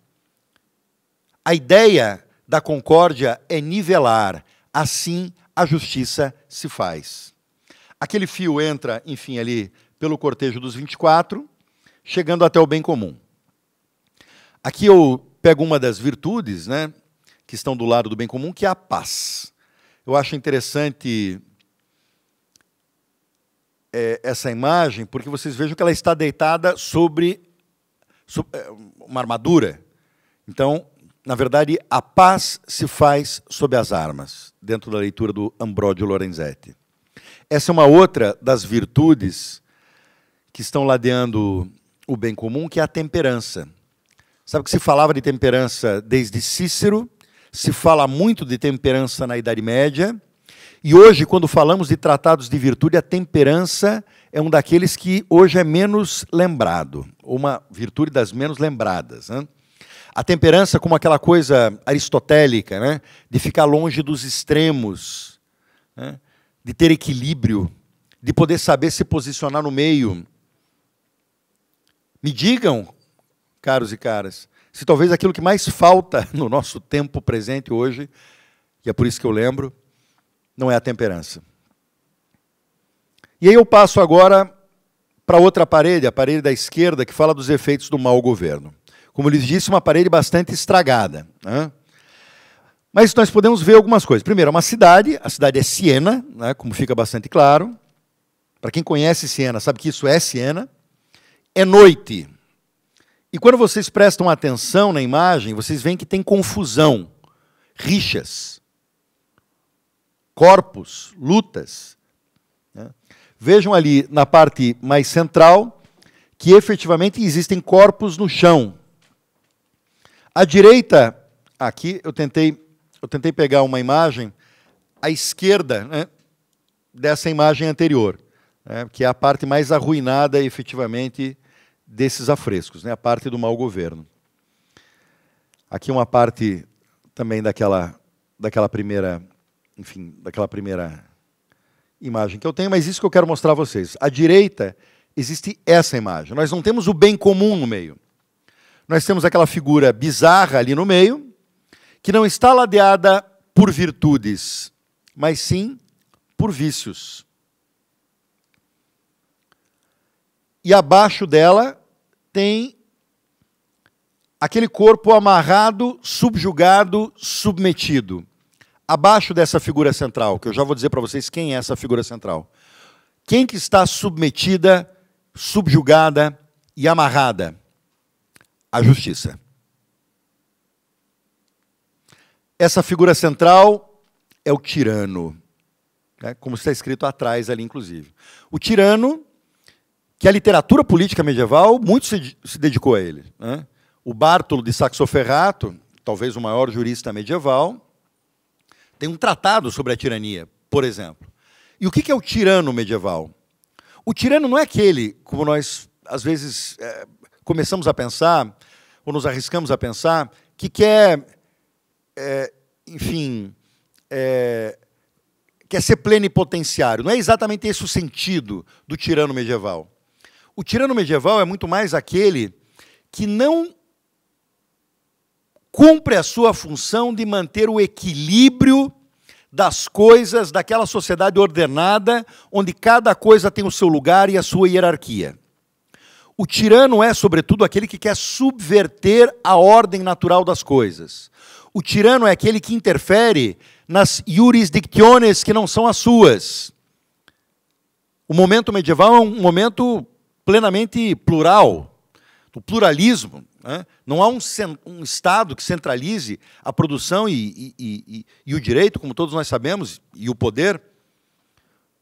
A ideia da concórdia é nivelar, assim a justiça se faz. Aquele fio entra, enfim, ali pelo cortejo dos 24, chegando até o bem comum. Aqui eu pego uma das virtudes, né, que estão do lado do bem comum, que é a paz. Eu acho interessante é, essa imagem, porque vocês vejam que ela está deitada sobre, sobre é, uma armadura. Então, na verdade, a paz se faz sob as armas, dentro da leitura do Ambrogio Lorenzetti. Essa é uma outra das virtudes que estão ladeando o bem comum, que é a temperança. Sabe que se falava de temperança desde Cícero, se fala muito de temperança na Idade Média, e hoje, quando falamos de tratados de virtude, a temperança é um daqueles que hoje é menos lembrado, uma virtude das menos lembradas. Né? A temperança como aquela coisa aristotélica, né? de ficar longe dos extremos, né? de ter equilíbrio, de poder saber se posicionar no meio. Me digam, caros e caras, se talvez aquilo que mais falta no nosso tempo presente hoje, e é por isso que eu lembro, não é a temperança. E aí eu passo agora para outra parede, a parede da esquerda, que fala dos efeitos do mau governo como lhes disse, uma parede bastante estragada. Né? Mas nós podemos ver algumas coisas. Primeiro, é uma cidade, a cidade é Siena, né, como fica bastante claro. Para quem conhece Siena, sabe que isso é Siena. É noite. E quando vocês prestam atenção na imagem, vocês veem que tem confusão, rixas, corpos, lutas. Né? Vejam ali na parte mais central que efetivamente existem corpos no chão. À direita, aqui eu tentei, eu tentei pegar uma imagem à esquerda né, dessa imagem anterior, né, que é a parte mais arruinada efetivamente desses afrescos, né, a parte do mau governo. Aqui uma parte também daquela, daquela primeira, enfim, daquela primeira imagem que eu tenho, mas isso que eu quero mostrar a vocês. À direita existe essa imagem. Nós não temos o bem comum no meio nós temos aquela figura bizarra ali no meio, que não está ladeada por virtudes, mas sim por vícios. E abaixo dela tem aquele corpo amarrado, subjugado, submetido. Abaixo dessa figura central, que eu já vou dizer para vocês quem é essa figura central. Quem que está submetida, subjugada e amarrada? a justiça. Essa figura central é o tirano, né, como está escrito atrás ali, inclusive. O tirano, que a literatura política medieval muito se, se dedicou a ele. Né? O Bartolo de Saxoferrato, talvez o maior jurista medieval, tem um tratado sobre a tirania, por exemplo. E o que é o tirano medieval? O tirano não é aquele, como nós às vezes é, começamos a pensar, ou nos arriscamos a pensar, que quer, é, enfim, é, quer ser plenipotenciário. Não é exatamente esse o sentido do tirano medieval. O tirano medieval é muito mais aquele que não cumpre a sua função de manter o equilíbrio das coisas daquela sociedade ordenada, onde cada coisa tem o seu lugar e a sua hierarquia. O tirano é, sobretudo, aquele que quer subverter a ordem natural das coisas. O tirano é aquele que interfere nas jurisdicciones que não são as suas. O momento medieval é um momento plenamente plural, O pluralismo. Né? Não há um, um, Estado que centralize a produção e, e, e, e o direito, como todos nós sabemos, e o poder.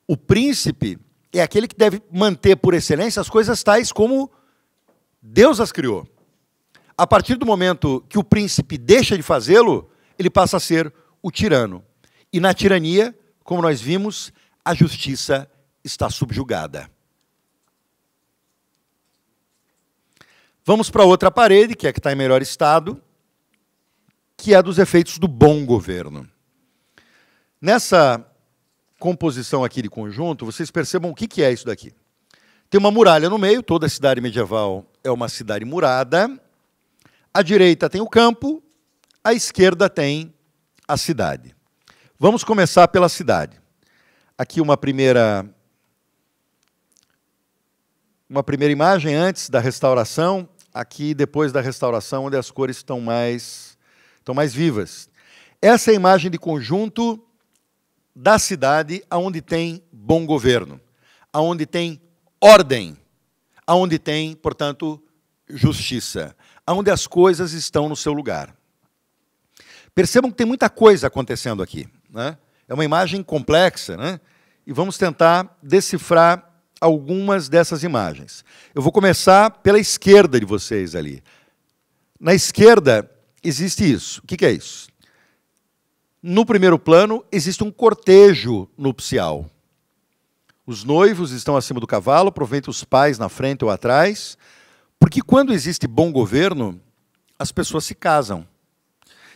O príncipe é aquele que deve manter por excelência as coisas tais como Deus as criou. A partir do momento que o príncipe deixa de fazê-lo, ele passa a ser o tirano. E na tirania, como nós vimos, a justiça está subjugada. Vamos para outra parede, que é a que está em melhor estado, que é a dos efeitos do bom governo. Nessa composição aqui de conjunto, vocês percebam o que, que é isso daqui. Tem uma muralha no meio, toda cidade medieval é uma cidade murada. À direita tem o campo, à esquerda tem a cidade. Vamos começar pela cidade. Aqui uma primeira uma primeira imagem antes da restauração, aqui depois da restauração, onde as cores estão mais estão mais vivas. Essa é a imagem de conjunto da cidade aonde tem bom governo, aonde tem ordem, aonde tem, portanto, justiça, aonde as coisas estão no seu lugar. Percebam que tem muita coisa acontecendo aqui. Né? É uma imagem complexa, né? e vamos tentar decifrar algumas dessas imagens. Eu vou começar pela esquerda de vocês ali. Na esquerda existe isso. O que é isso? No primeiro plano, existe um cortejo nupcial. Os noivos estão acima do cavalo, aproveitam os pais na frente ou atrás, porque quando existe bom governo, as pessoas se casam.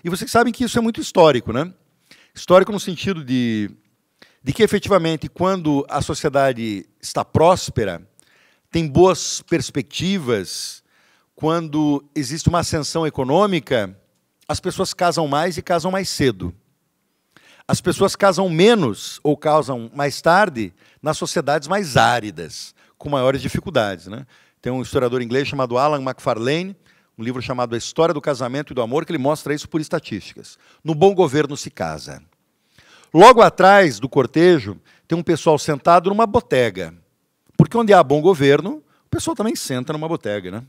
E vocês sabem que isso é muito histórico, né? Histórico no sentido de, de que, efetivamente, quando a sociedade está próspera, tem boas perspectivas, quando existe uma ascensão econômica, as pessoas casam mais e casam mais cedo. As pessoas casam menos ou casam mais tarde nas sociedades mais áridas, com maiores dificuldades. Né? Tem um historiador inglês chamado Alan MacFarlane, um livro chamado A História do Casamento e do Amor, que ele mostra isso por estatísticas. No bom governo se casa. Logo atrás do cortejo, tem um pessoal sentado numa botega. Porque onde há bom governo, o pessoal também senta numa botega. Né?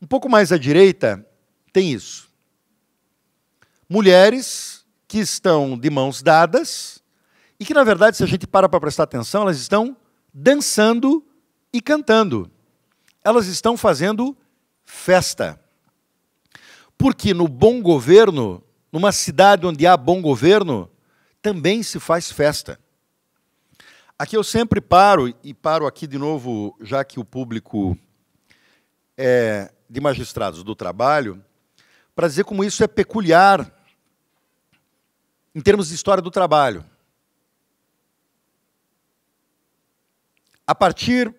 Um pouco mais à direita, tem isso. Mulheres que estão de mãos dadas e que, na verdade, se a gente para para prestar atenção, elas estão dançando e cantando. Elas estão fazendo festa. Porque no bom governo, numa cidade onde há bom governo, também se faz festa. Aqui eu sempre paro, e paro aqui de novo, já que o público é de magistrados do trabalho, para dizer como isso é peculiar em termos de história do trabalho. A partir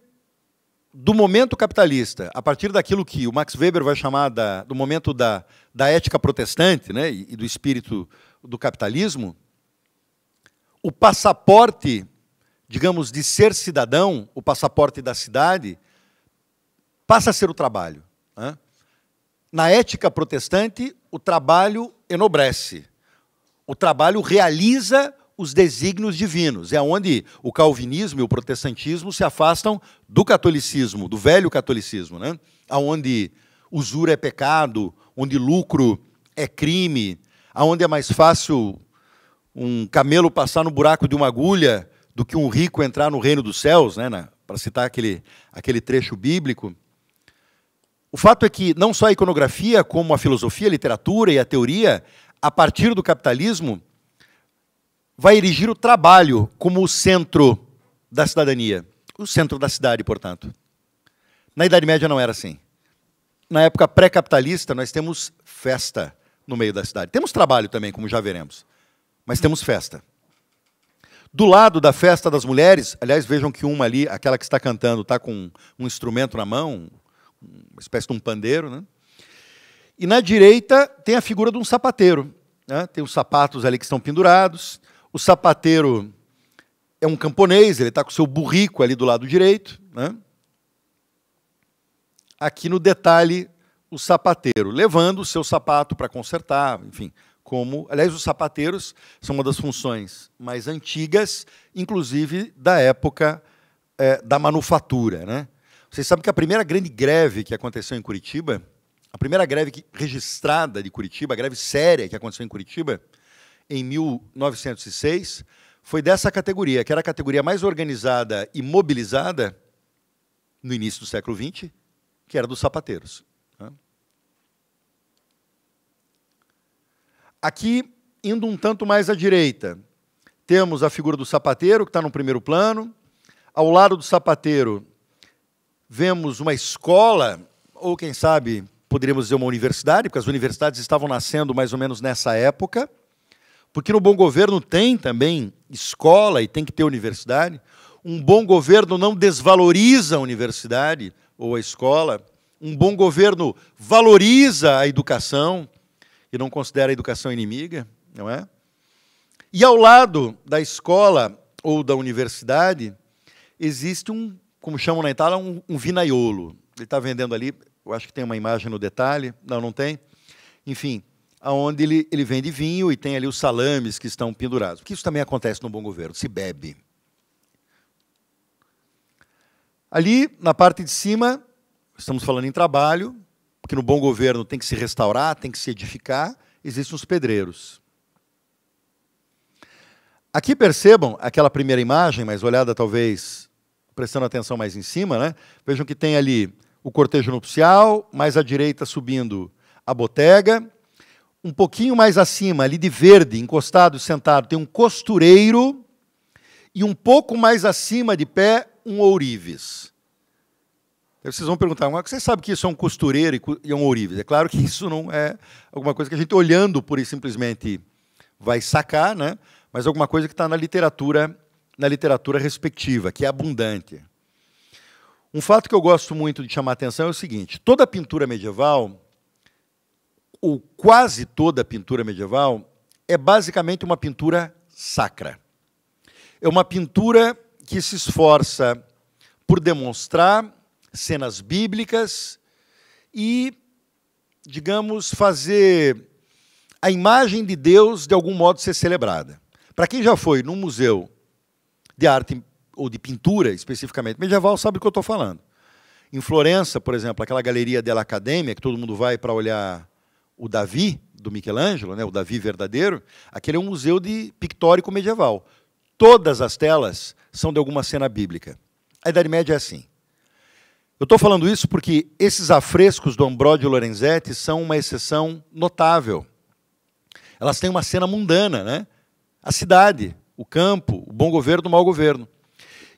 do momento capitalista, a partir daquilo que o Max Weber vai chamar da, do momento da, da ética protestante né, e do espírito do capitalismo, o passaporte, digamos, de ser cidadão, o passaporte da cidade, passa a ser o trabalho. Né? Na ética protestante, o trabalho enobrece o trabalho realiza os desígnios divinos. É onde o calvinismo e o protestantismo se afastam do catolicismo, do velho catolicismo, né? Aonde usura é pecado, onde lucro é crime, aonde é mais fácil um camelo passar no buraco de uma agulha do que um rico entrar no reino dos céus, né? Para citar aquele aquele trecho bíblico. O fato é que não só a iconografia, como a filosofia, a literatura e a teoria a partir do capitalismo, vai erigir o trabalho como o centro da cidadania, o centro da cidade, portanto. Na Idade Média não era assim. Na época pré-capitalista, nós temos festa no meio da cidade. Temos trabalho também, como já veremos, mas temos festa. Do lado da festa das mulheres, aliás, vejam que uma ali, aquela que está cantando, está com um instrumento na mão, uma espécie de um pandeiro, né? E na direita tem a figura de um sapateiro. Né? Tem os sapatos ali que estão pendurados. O sapateiro é um camponês, ele está com o seu burrico ali do lado direito. Né? Aqui no detalhe, o sapateiro levando o seu sapato para consertar, enfim, como, aliás, os sapateiros são uma das funções mais antigas, inclusive da época é, da manufatura. Né? Vocês sabem que a primeira grande greve que aconteceu em Curitiba a primeira greve registrada de Curitiba, a greve séria que aconteceu em Curitiba, em 1906, foi dessa categoria, que era a categoria mais organizada e mobilizada no início do século XX, que era dos sapateiros. Né? Aqui, indo um tanto mais à direita, temos a figura do sapateiro, que está no primeiro plano. Ao lado do sapateiro, vemos uma escola, ou quem sabe poderíamos dizer uma universidade, porque as universidades estavam nascendo mais ou menos nessa época, porque no bom governo tem também escola e tem que ter universidade. Um bom governo não desvaloriza a universidade ou a escola. Um bom governo valoriza a educação e não considera a educação inimiga, não é? E ao lado da escola ou da universidade existe um, como chamam na Itália, um, um vinaiolo. Ele está vendendo ali eu acho que tem uma imagem no detalhe, não, não tem? Enfim, aonde ele, ele vende vinho e tem ali os salames que estão pendurados. Porque isso também acontece no bom governo, se bebe. Ali, na parte de cima, estamos falando em trabalho, porque no bom governo tem que se restaurar, tem que se edificar, existem os pedreiros. Aqui percebam aquela primeira imagem, mas olhada talvez prestando atenção mais em cima, né? Vejam que tem ali o cortejo nupcial, mais à direita subindo a botega. Um pouquinho mais acima, ali de verde, encostado, sentado, tem um costureiro. E um pouco mais acima de pé, um ourives. Aí vocês vão perguntar, mas você sabe que isso é um costureiro e é um ourives? É claro que isso não é alguma coisa que a gente, olhando por e simplesmente, vai sacar, né? mas alguma coisa que está na literatura, na literatura respectiva, que é abundante. Um fato que eu gosto muito de chamar a atenção é o seguinte: toda pintura medieval, ou quase toda pintura medieval, é basicamente uma pintura sacra. É uma pintura que se esforça por demonstrar cenas bíblicas e, digamos, fazer a imagem de Deus de algum modo ser celebrada. Para quem já foi num museu de arte ou de pintura especificamente medieval, sabe do que eu estou falando. Em Florença, por exemplo, aquela galeria della Academia, que todo mundo vai para olhar o Davi, do Michelangelo, né, o Davi verdadeiro, aquele é um museu de pictórico medieval. Todas as telas são de alguma cena bíblica. A Idade Média é assim. Eu estou falando isso porque esses afrescos do Ambrogio Lorenzetti são uma exceção notável. Elas têm uma cena mundana, né? A cidade, o campo, o bom governo, o mau governo.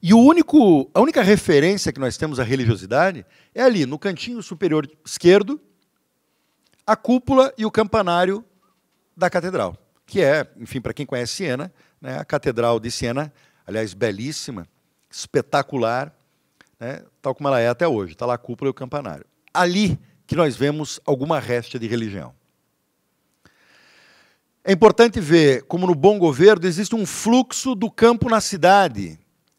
E o único, a única referência que nós temos à religiosidade é ali, no cantinho superior esquerdo, a cúpula e o campanário da catedral, que é, enfim, para quem conhece Siena, né, a catedral de Siena, aliás, belíssima, espetacular, né, tal como ela é até hoje. Está lá a cúpula e o campanário. Ali que nós vemos alguma réstia de religião. É importante ver como no bom governo existe um fluxo do campo na cidade,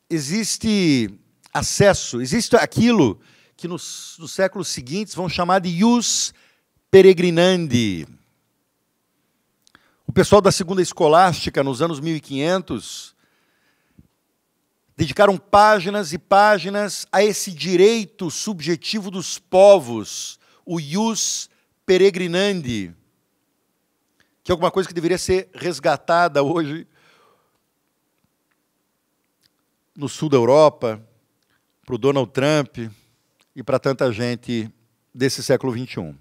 existe acesso, existe aquilo que nos, nos séculos seguintes vão chamar de ius peregrinandi. O pessoal da Segunda Escolástica, nos anos 1500, dedicaram páginas e páginas a esse direito subjetivo dos povos, o ius peregrinandi, que é alguma coisa que deveria ser resgatada hoje no sul da Europa, para o Donald Trump e para tanta gente desse século XXI.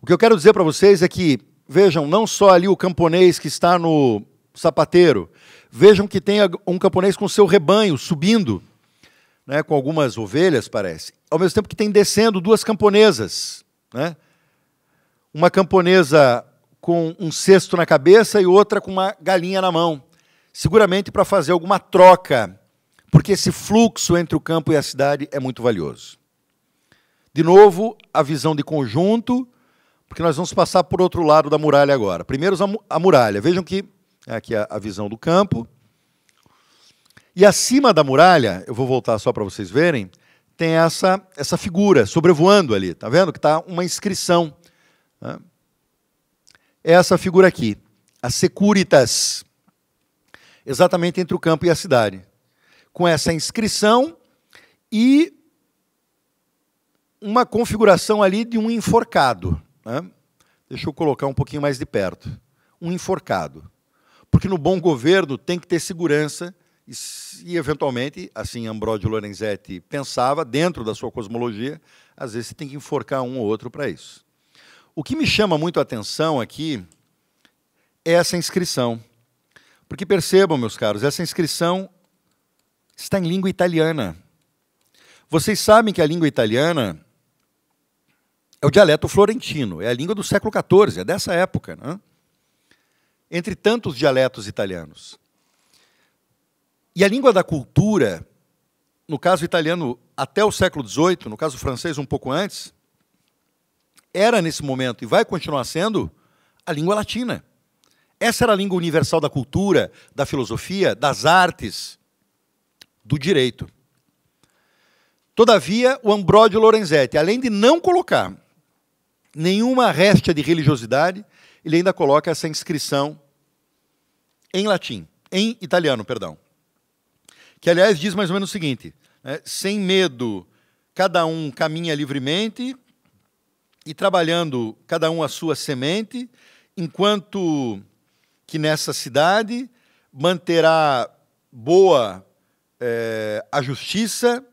O que eu quero dizer para vocês é que, vejam, não só ali o camponês que está no sapateiro, vejam que tem um camponês com seu rebanho subindo, né, com algumas ovelhas, parece, ao mesmo tempo que tem descendo duas camponesas. Né? Uma camponesa com um cesto na cabeça e outra com uma galinha na mão seguramente para fazer alguma troca, porque esse fluxo entre o campo e a cidade é muito valioso. De novo, a visão de conjunto, porque nós vamos passar por outro lado da muralha agora. Primeiro, a muralha. Vejam que é aqui a, a visão do campo. E acima da muralha, eu vou voltar só para vocês verem, tem essa, essa figura sobrevoando ali, tá vendo? Que está uma inscrição. Né? é Essa figura aqui, a Securitas exatamente entre o campo e a cidade, com essa inscrição e uma configuração ali de um enforcado. Né? Deixa eu colocar um pouquinho mais de perto. Um enforcado. Porque no bom governo tem que ter segurança e, e, eventualmente, assim Ambrogio Lorenzetti pensava, dentro da sua cosmologia, às vezes você tem que enforcar um ou outro para isso. O que me chama muito a atenção aqui é essa inscrição. Porque percebam, meus caros, essa inscrição está em língua italiana. Vocês sabem que a língua italiana é o dialeto florentino, é a língua do século XIV, é dessa época, né? entre tantos dialetos italianos. E a língua da cultura, no caso italiano até o século XVIII, no caso francês um pouco antes, era nesse momento e vai continuar sendo a língua latina. Essa era a língua universal da cultura, da filosofia, das artes, do direito. Todavia, o Ambrogio Lorenzetti, além de não colocar nenhuma réstia de religiosidade, ele ainda coloca essa inscrição em latim, em italiano, perdão. Que, aliás, diz mais ou menos o seguinte: né, sem medo, cada um caminha livremente e trabalhando cada um a sua semente, enquanto que nessa cidade manterá boa é, a justiça,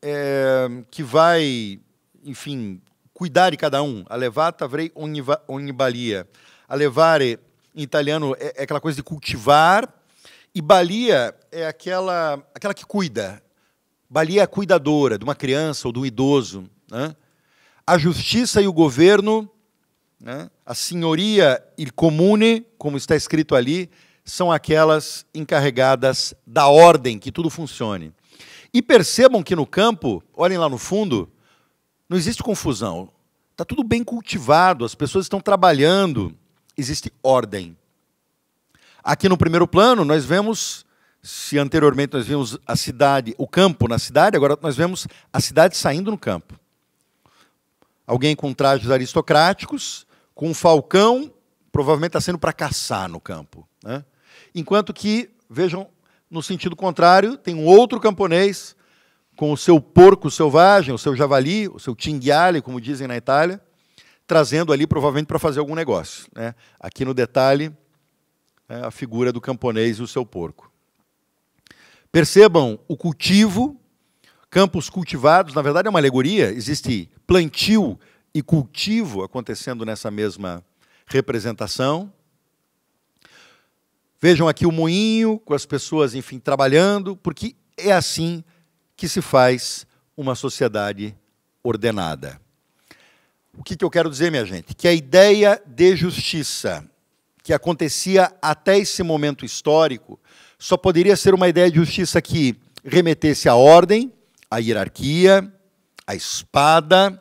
é, que vai, enfim, cuidar de cada um. A levata avrei onibalia. A levare, em italiano, é, é aquela coisa de cultivar, e balia é aquela, aquela que cuida. Balia é a cuidadora de uma criança ou de um idoso. Né? A justiça e o governo né? A senhoria e comune, como está escrito ali, são aquelas encarregadas da ordem, que tudo funcione. E percebam que no campo, olhem lá no fundo, não existe confusão. Está tudo bem cultivado, as pessoas estão trabalhando, existe ordem. Aqui no primeiro plano, nós vemos, se anteriormente nós vimos a cidade, o campo na cidade, agora nós vemos a cidade saindo no campo. Alguém com trajes aristocráticos, com o falcão, provavelmente está sendo para caçar no campo. Né? Enquanto que, vejam, no sentido contrário, tem um outro camponês com o seu porco selvagem, o seu javali, o seu tinguiale, como dizem na Itália, trazendo ali provavelmente para fazer algum negócio. Né? Aqui no detalhe, é a figura do camponês e o seu porco. Percebam o cultivo, campos cultivados, na verdade é uma alegoria, existe plantio e cultivo acontecendo nessa mesma representação. Vejam aqui o moinho, com as pessoas, enfim, trabalhando, porque é assim que se faz uma sociedade ordenada. O que, que eu quero dizer, minha gente? Que a ideia de justiça que acontecia até esse momento histórico só poderia ser uma ideia de justiça que remetesse à ordem, à hierarquia, à espada,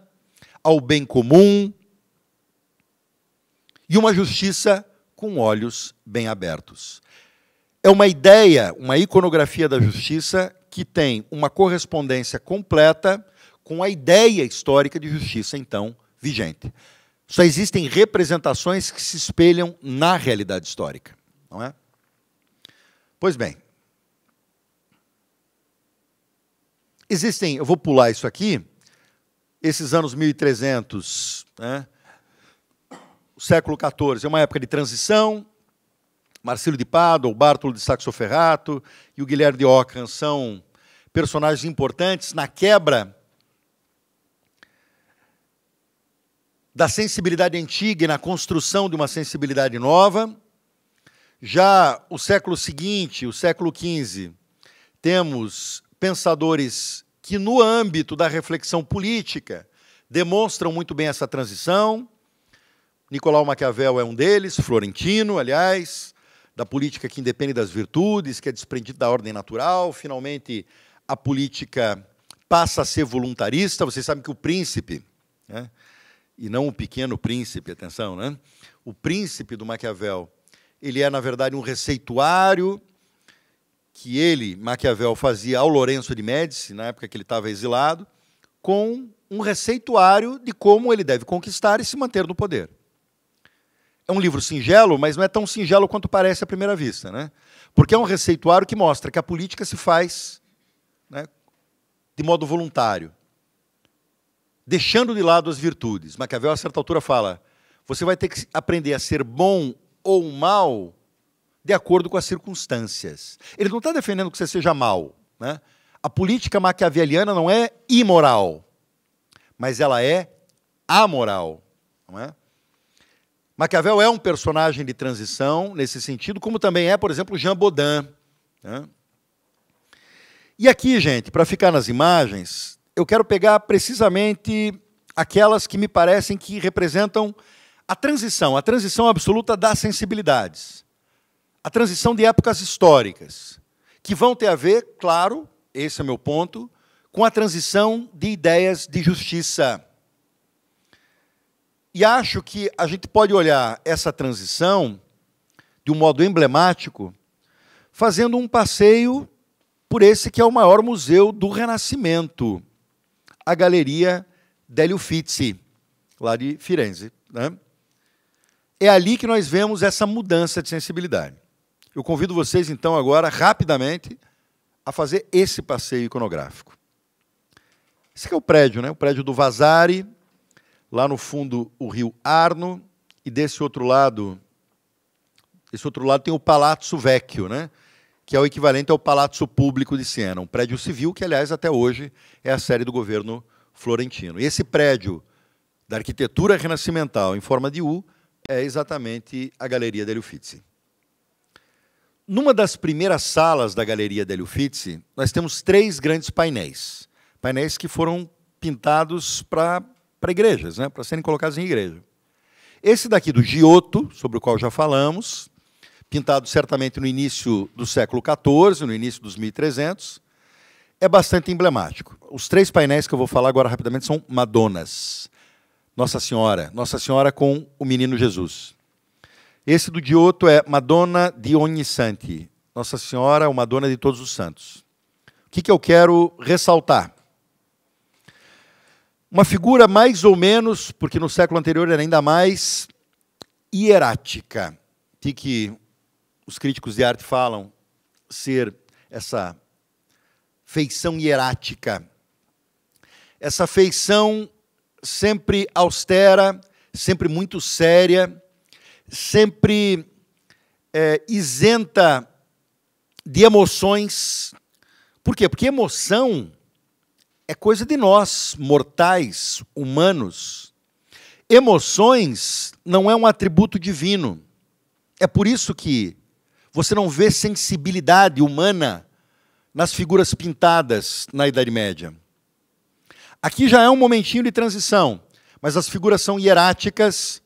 ao bem comum e uma justiça com olhos bem abertos. É uma ideia, uma iconografia da justiça que tem uma correspondência completa com a ideia histórica de justiça então vigente. Só existem representações que se espelham na realidade histórica, não é? Pois bem, existem, eu vou pular isso aqui, esses anos 1300, né? o século XIV, é uma época de transição. Marcelo de Pádua, o Bartolo de Saxoferrato e o Guilherme de Ockham são personagens importantes na quebra da sensibilidade antiga e na construção de uma sensibilidade nova. Já o século seguinte, o século XV, temos pensadores que, no âmbito da reflexão política, demonstram muito bem essa transição. Nicolau Maquiavel é um deles, florentino, aliás, da política que independe das virtudes, que é desprendida da ordem natural. Finalmente, a política passa a ser voluntarista. Vocês sabem que o príncipe, né, e não o pequeno príncipe, atenção, né? o príncipe do Maquiavel, ele é, na verdade, um receituário que ele, Maquiavel, fazia ao Lourenço de Médici, na época que ele estava exilado, com um receituário de como ele deve conquistar e se manter no poder. É um livro singelo, mas não é tão singelo quanto parece à primeira vista, né? porque é um receituário que mostra que a política se faz né, de modo voluntário, deixando de lado as virtudes. Maquiavel, a certa altura, fala: você vai ter que aprender a ser bom ou mal de acordo com as circunstâncias. Ele não está defendendo que você seja mal. Né? A política maquiaveliana não é imoral, mas ela é amoral. Não é? Maquiavel é um personagem de transição nesse sentido, como também é, por exemplo, Jean Baudin. Né? E aqui, gente, para ficar nas imagens, eu quero pegar precisamente aquelas que me parecem que representam a transição, a transição absoluta das sensibilidades a transição de épocas históricas, que vão ter a ver, claro, esse é meu ponto, com a transição de ideias de justiça. E acho que a gente pode olhar essa transição de um modo emblemático, fazendo um passeio por esse que é o maior museu do Renascimento, a Galeria Delio Fizzi, lá de Firenze. Né? É ali que nós vemos essa mudança de sensibilidade. Eu convido vocês, então, agora, rapidamente, a fazer esse passeio iconográfico. Esse aqui é o prédio, né? o prédio do Vasari, lá no fundo o rio Arno, e desse outro lado, desse outro lado tem o Palazzo Vecchio, né? que é o equivalente ao Palazzo Público de Siena, um prédio civil que, aliás, até hoje é a sede do governo florentino. E esse prédio da arquitetura renascimental em forma de U é exatamente a Galeria degli Uffizi. Numa das primeiras salas da Galeria Delio Uffizi, nós temos três grandes painéis. Painéis que foram pintados para igrejas, né? para serem colocados em igreja. Esse daqui do Giotto, sobre o qual já falamos, pintado certamente no início do século XIV, no início dos 1300, é bastante emblemático. Os três painéis que eu vou falar agora rapidamente são Madonas. Nossa Senhora, Nossa Senhora com o Menino Jesus. Esse do Giotto é Madonna di Ogni Santi, Nossa Senhora, uma Madonna de Todos os Santos. O que, que eu quero ressaltar? Uma figura mais ou menos, porque no século anterior era ainda mais hierática, O que os críticos de arte falam ser essa feição hierática. Essa feição sempre austera, sempre muito séria, sempre é, isenta de emoções. Por quê? Porque emoção é coisa de nós, mortais, humanos. Emoções não é um atributo divino. É por isso que você não vê sensibilidade humana nas figuras pintadas na Idade Média. Aqui já é um momentinho de transição, mas as figuras são hieráticas,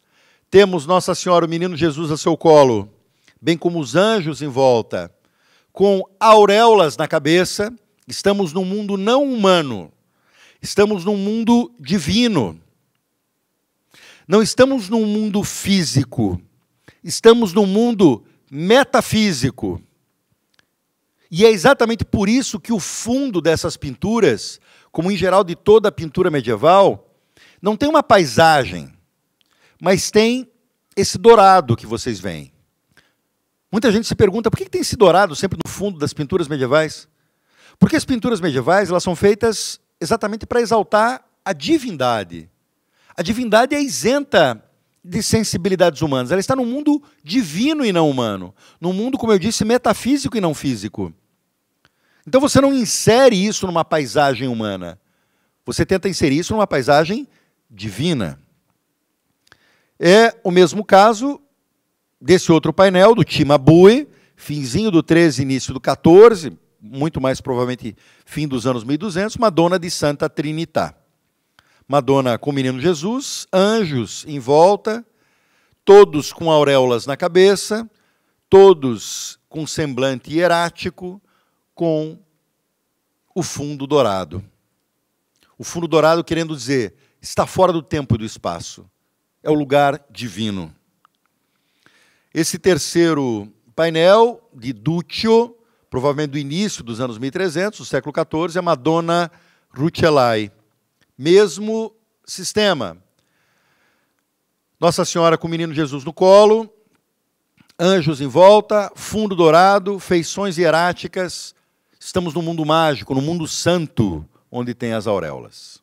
temos Nossa Senhora, o menino Jesus a seu colo, bem como os anjos em volta, com auréolas na cabeça, estamos num mundo não humano, estamos num mundo divino. Não estamos num mundo físico, estamos num mundo metafísico. E é exatamente por isso que o fundo dessas pinturas, como em geral de toda a pintura medieval, não tem uma paisagem. Mas tem esse dourado que vocês veem. Muita gente se pergunta por que tem esse dourado sempre no fundo das pinturas medievais? Porque as pinturas medievais elas são feitas exatamente para exaltar a divindade. A divindade é isenta de sensibilidades humanas. Ela está no mundo divino e não humano, no mundo, como eu disse, metafísico e não físico. Então você não insere isso numa paisagem humana. Você tenta inserir isso numa paisagem divina. É o mesmo caso desse outro painel, do Timabue, finzinho do 13, início do 14, muito mais provavelmente fim dos anos 1200, Madonna de Santa Trinità. Madonna com o menino Jesus, anjos em volta, todos com auréolas na cabeça, todos com semblante hierático, com o fundo dourado. O fundo dourado querendo dizer, está fora do tempo e do espaço é o lugar divino. Esse terceiro painel, de Duccio, provavelmente do início dos anos 1300, do século XIV, é Madonna Rucellai. Mesmo sistema. Nossa Senhora com o menino Jesus no colo, anjos em volta, fundo dourado, feições hieráticas. Estamos no mundo mágico, no mundo santo, onde tem as auréolas.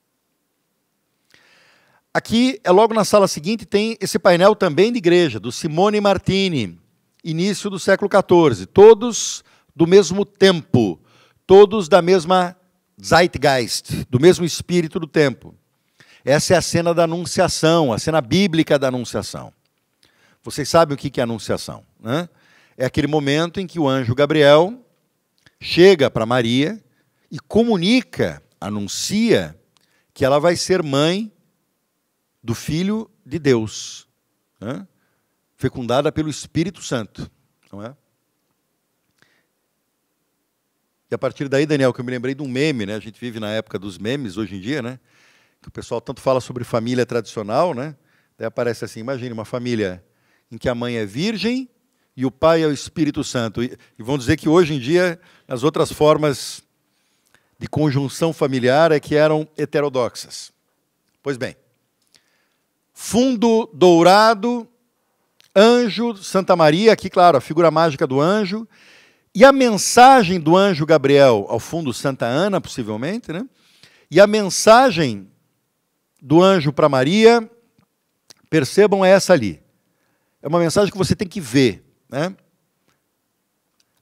Aqui, é logo na sala seguinte, tem esse painel também de igreja, do Simone Martini, início do século XIV. Todos do mesmo tempo, todos da mesma zeitgeist, do mesmo espírito do tempo. Essa é a cena da Anunciação, a cena bíblica da Anunciação. Vocês sabem o que é Anunciação, né? É aquele momento em que o anjo Gabriel chega para Maria e comunica, anuncia, que ela vai ser mãe do Filho de Deus, né? fecundada pelo Espírito Santo. Não é? E a partir daí, Daniel, que eu me lembrei de um meme, né? A gente vive na época dos memes hoje em dia, né? Que o pessoal tanto fala sobre família tradicional, né? Daí aparece assim, imagine uma família em que a mãe é virgem e o pai é o Espírito Santo. E, e vão dizer que hoje em dia as outras formas de conjunção familiar é que eram heterodoxas. Pois bem, Fundo Dourado, Anjo Santa Maria, aqui, claro, a figura mágica do anjo. E a mensagem do anjo Gabriel ao fundo Santa Ana, possivelmente, né? E a mensagem do anjo para Maria, percebam é essa ali. É uma mensagem que você tem que ver, né?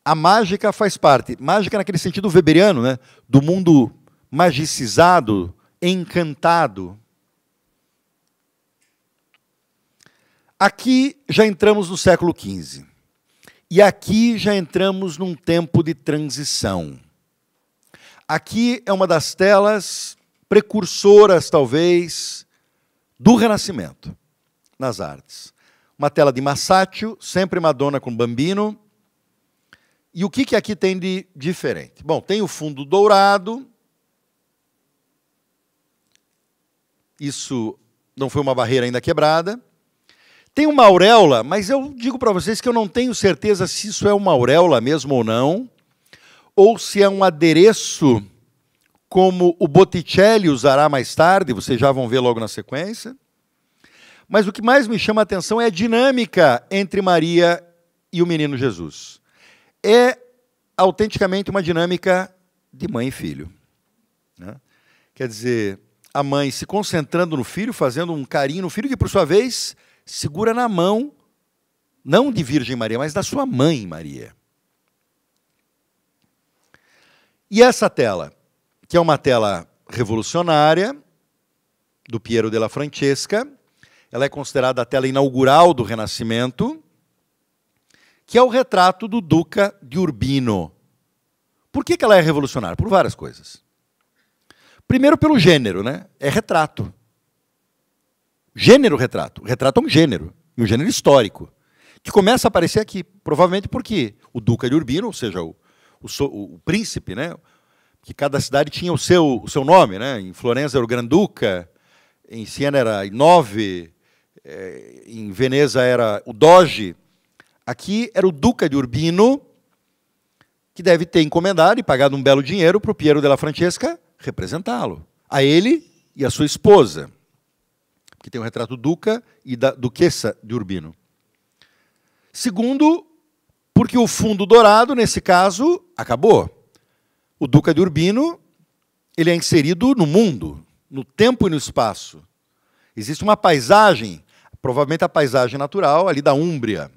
A mágica faz parte, mágica naquele sentido weberiano, né? Do mundo magicizado, encantado, Aqui já entramos no século XV. E aqui já entramos num tempo de transição. Aqui é uma das telas precursoras, talvez, do Renascimento nas artes. Uma tela de Massaccio, sempre Madonna com Bambino. E o que, que aqui tem de diferente? Bom, tem o fundo dourado. Isso não foi uma barreira ainda quebrada. Tem uma auréola, mas eu digo para vocês que eu não tenho certeza se isso é uma auréola mesmo ou não, ou se é um adereço como o Botticelli usará mais tarde, vocês já vão ver logo na sequência. Mas o que mais me chama a atenção é a dinâmica entre Maria e o menino Jesus. É autenticamente uma dinâmica de mãe e filho. Né? Quer dizer, a mãe se concentrando no filho, fazendo um carinho no filho, que por sua vez segura na mão, não de Virgem Maria, mas da sua mãe Maria. E essa tela, que é uma tela revolucionária, do Piero della Francesca, ela é considerada a tela inaugural do Renascimento, que é o retrato do Duca de Urbino. Por que, ela é revolucionária? Por várias coisas. Primeiro, pelo gênero, né? É retrato. Gênero retrato. O retrato é um gênero, e um gênero histórico, que começa a aparecer aqui, provavelmente porque o Duca de Urbino, ou seja, o, o, o príncipe, né, que cada cidade tinha o seu, o seu nome. Né? Em Florença era o Granduca, em Siena era Nove, eh, em Veneza era o Doge. Aqui era o Duca de Urbino, que deve ter encomendado e pagado um belo dinheiro para o Piero della Francesca representá-lo, a ele e a sua esposa que tem o retrato Duca e da Duquesa de Urbino. Segundo, porque o fundo dourado, nesse caso, acabou. O Duca de Urbino ele é inserido no mundo, no tempo e no espaço. Existe uma paisagem, provavelmente a paisagem natural ali da Úmbria.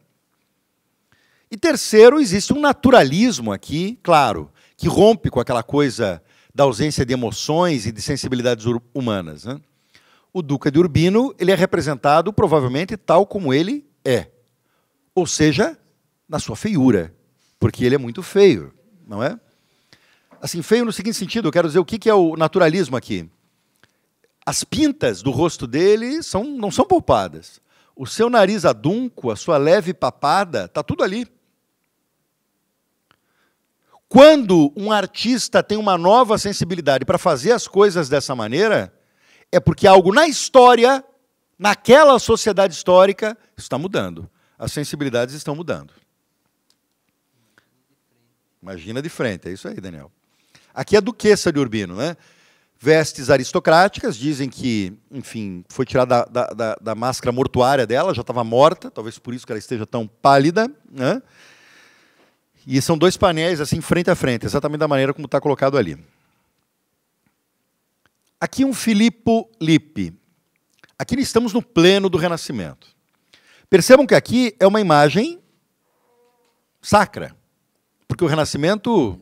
E terceiro, existe um naturalismo aqui, claro, que rompe com aquela coisa da ausência de emoções e de sensibilidades humanas. Né? o Duca de Urbino ele é representado provavelmente tal como ele é, ou seja, na sua feiura, porque ele é muito feio, não é? Assim, feio no seguinte sentido, eu quero dizer o que é o naturalismo aqui. As pintas do rosto dele são, não são poupadas. O seu nariz adunco, a sua leve papada, está tudo ali. Quando um artista tem uma nova sensibilidade para fazer as coisas dessa maneira, é porque algo na história, naquela sociedade histórica, está mudando. As sensibilidades estão mudando. Imagina de frente, é isso aí, Daniel. Aqui é a duquesa de Urbino, né? Vestes aristocráticas, dizem que, enfim, foi tirada da, da, da máscara mortuária dela, já estava morta, talvez por isso que ela esteja tão pálida, né? E são dois painéis assim frente a frente, exatamente da maneira como está colocado ali. Aqui um Filippo Lippi. Aqui estamos no pleno do Renascimento. Percebam que aqui é uma imagem sacra, porque o Renascimento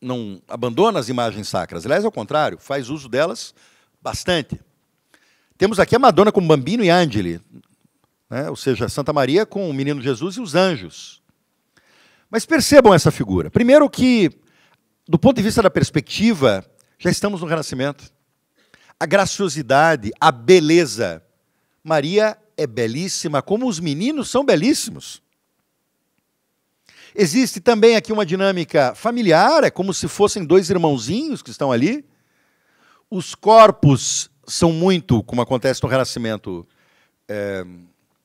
não abandona as imagens sacras. Aliás, ao contrário, faz uso delas bastante. Temos aqui a Madonna com Bambino e Angeli, né? ou seja, Santa Maria com o Menino Jesus e os anjos. Mas percebam essa figura. Primeiro que, do ponto de vista da perspectiva, já estamos no Renascimento a graciosidade, a beleza. Maria é belíssima, como os meninos são belíssimos. Existe também aqui uma dinâmica familiar, é como se fossem dois irmãozinhos que estão ali. Os corpos são muito, como acontece no Renascimento, é,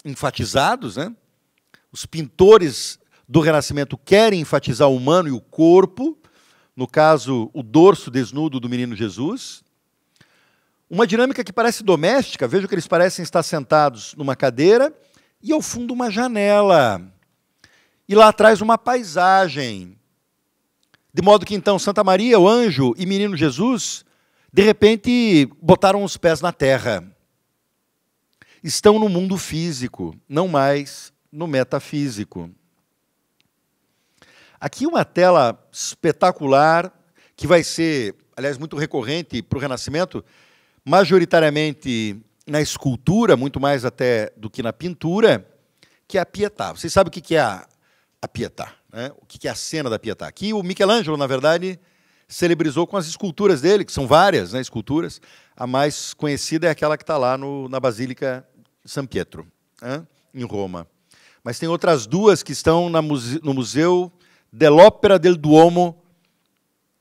enfatizados. Né? Os pintores do Renascimento querem enfatizar o humano e o corpo. No caso, o dorso desnudo do menino Jesus, uma dinâmica que parece doméstica, vejo que eles parecem estar sentados numa cadeira e ao fundo uma janela. E lá atrás uma paisagem. De modo que então Santa Maria, o anjo e menino Jesus, de repente botaram os pés na terra. Estão no mundo físico, não mais no metafísico. Aqui uma tela espetacular que vai ser, aliás, muito recorrente para o Renascimento, majoritariamente na escultura, muito mais até do que na pintura, que é a Pietà. Vocês sabem o que é a, a Pietà, né? o que é a cena da Pietà. Aqui o Michelangelo, na verdade, celebrizou com as esculturas dele, que são várias né, esculturas. A mais conhecida é aquela que está lá no, na Basílica de San Pietro, né, em Roma. Mas tem outras duas que estão na, no Museu dell'Opera del Duomo,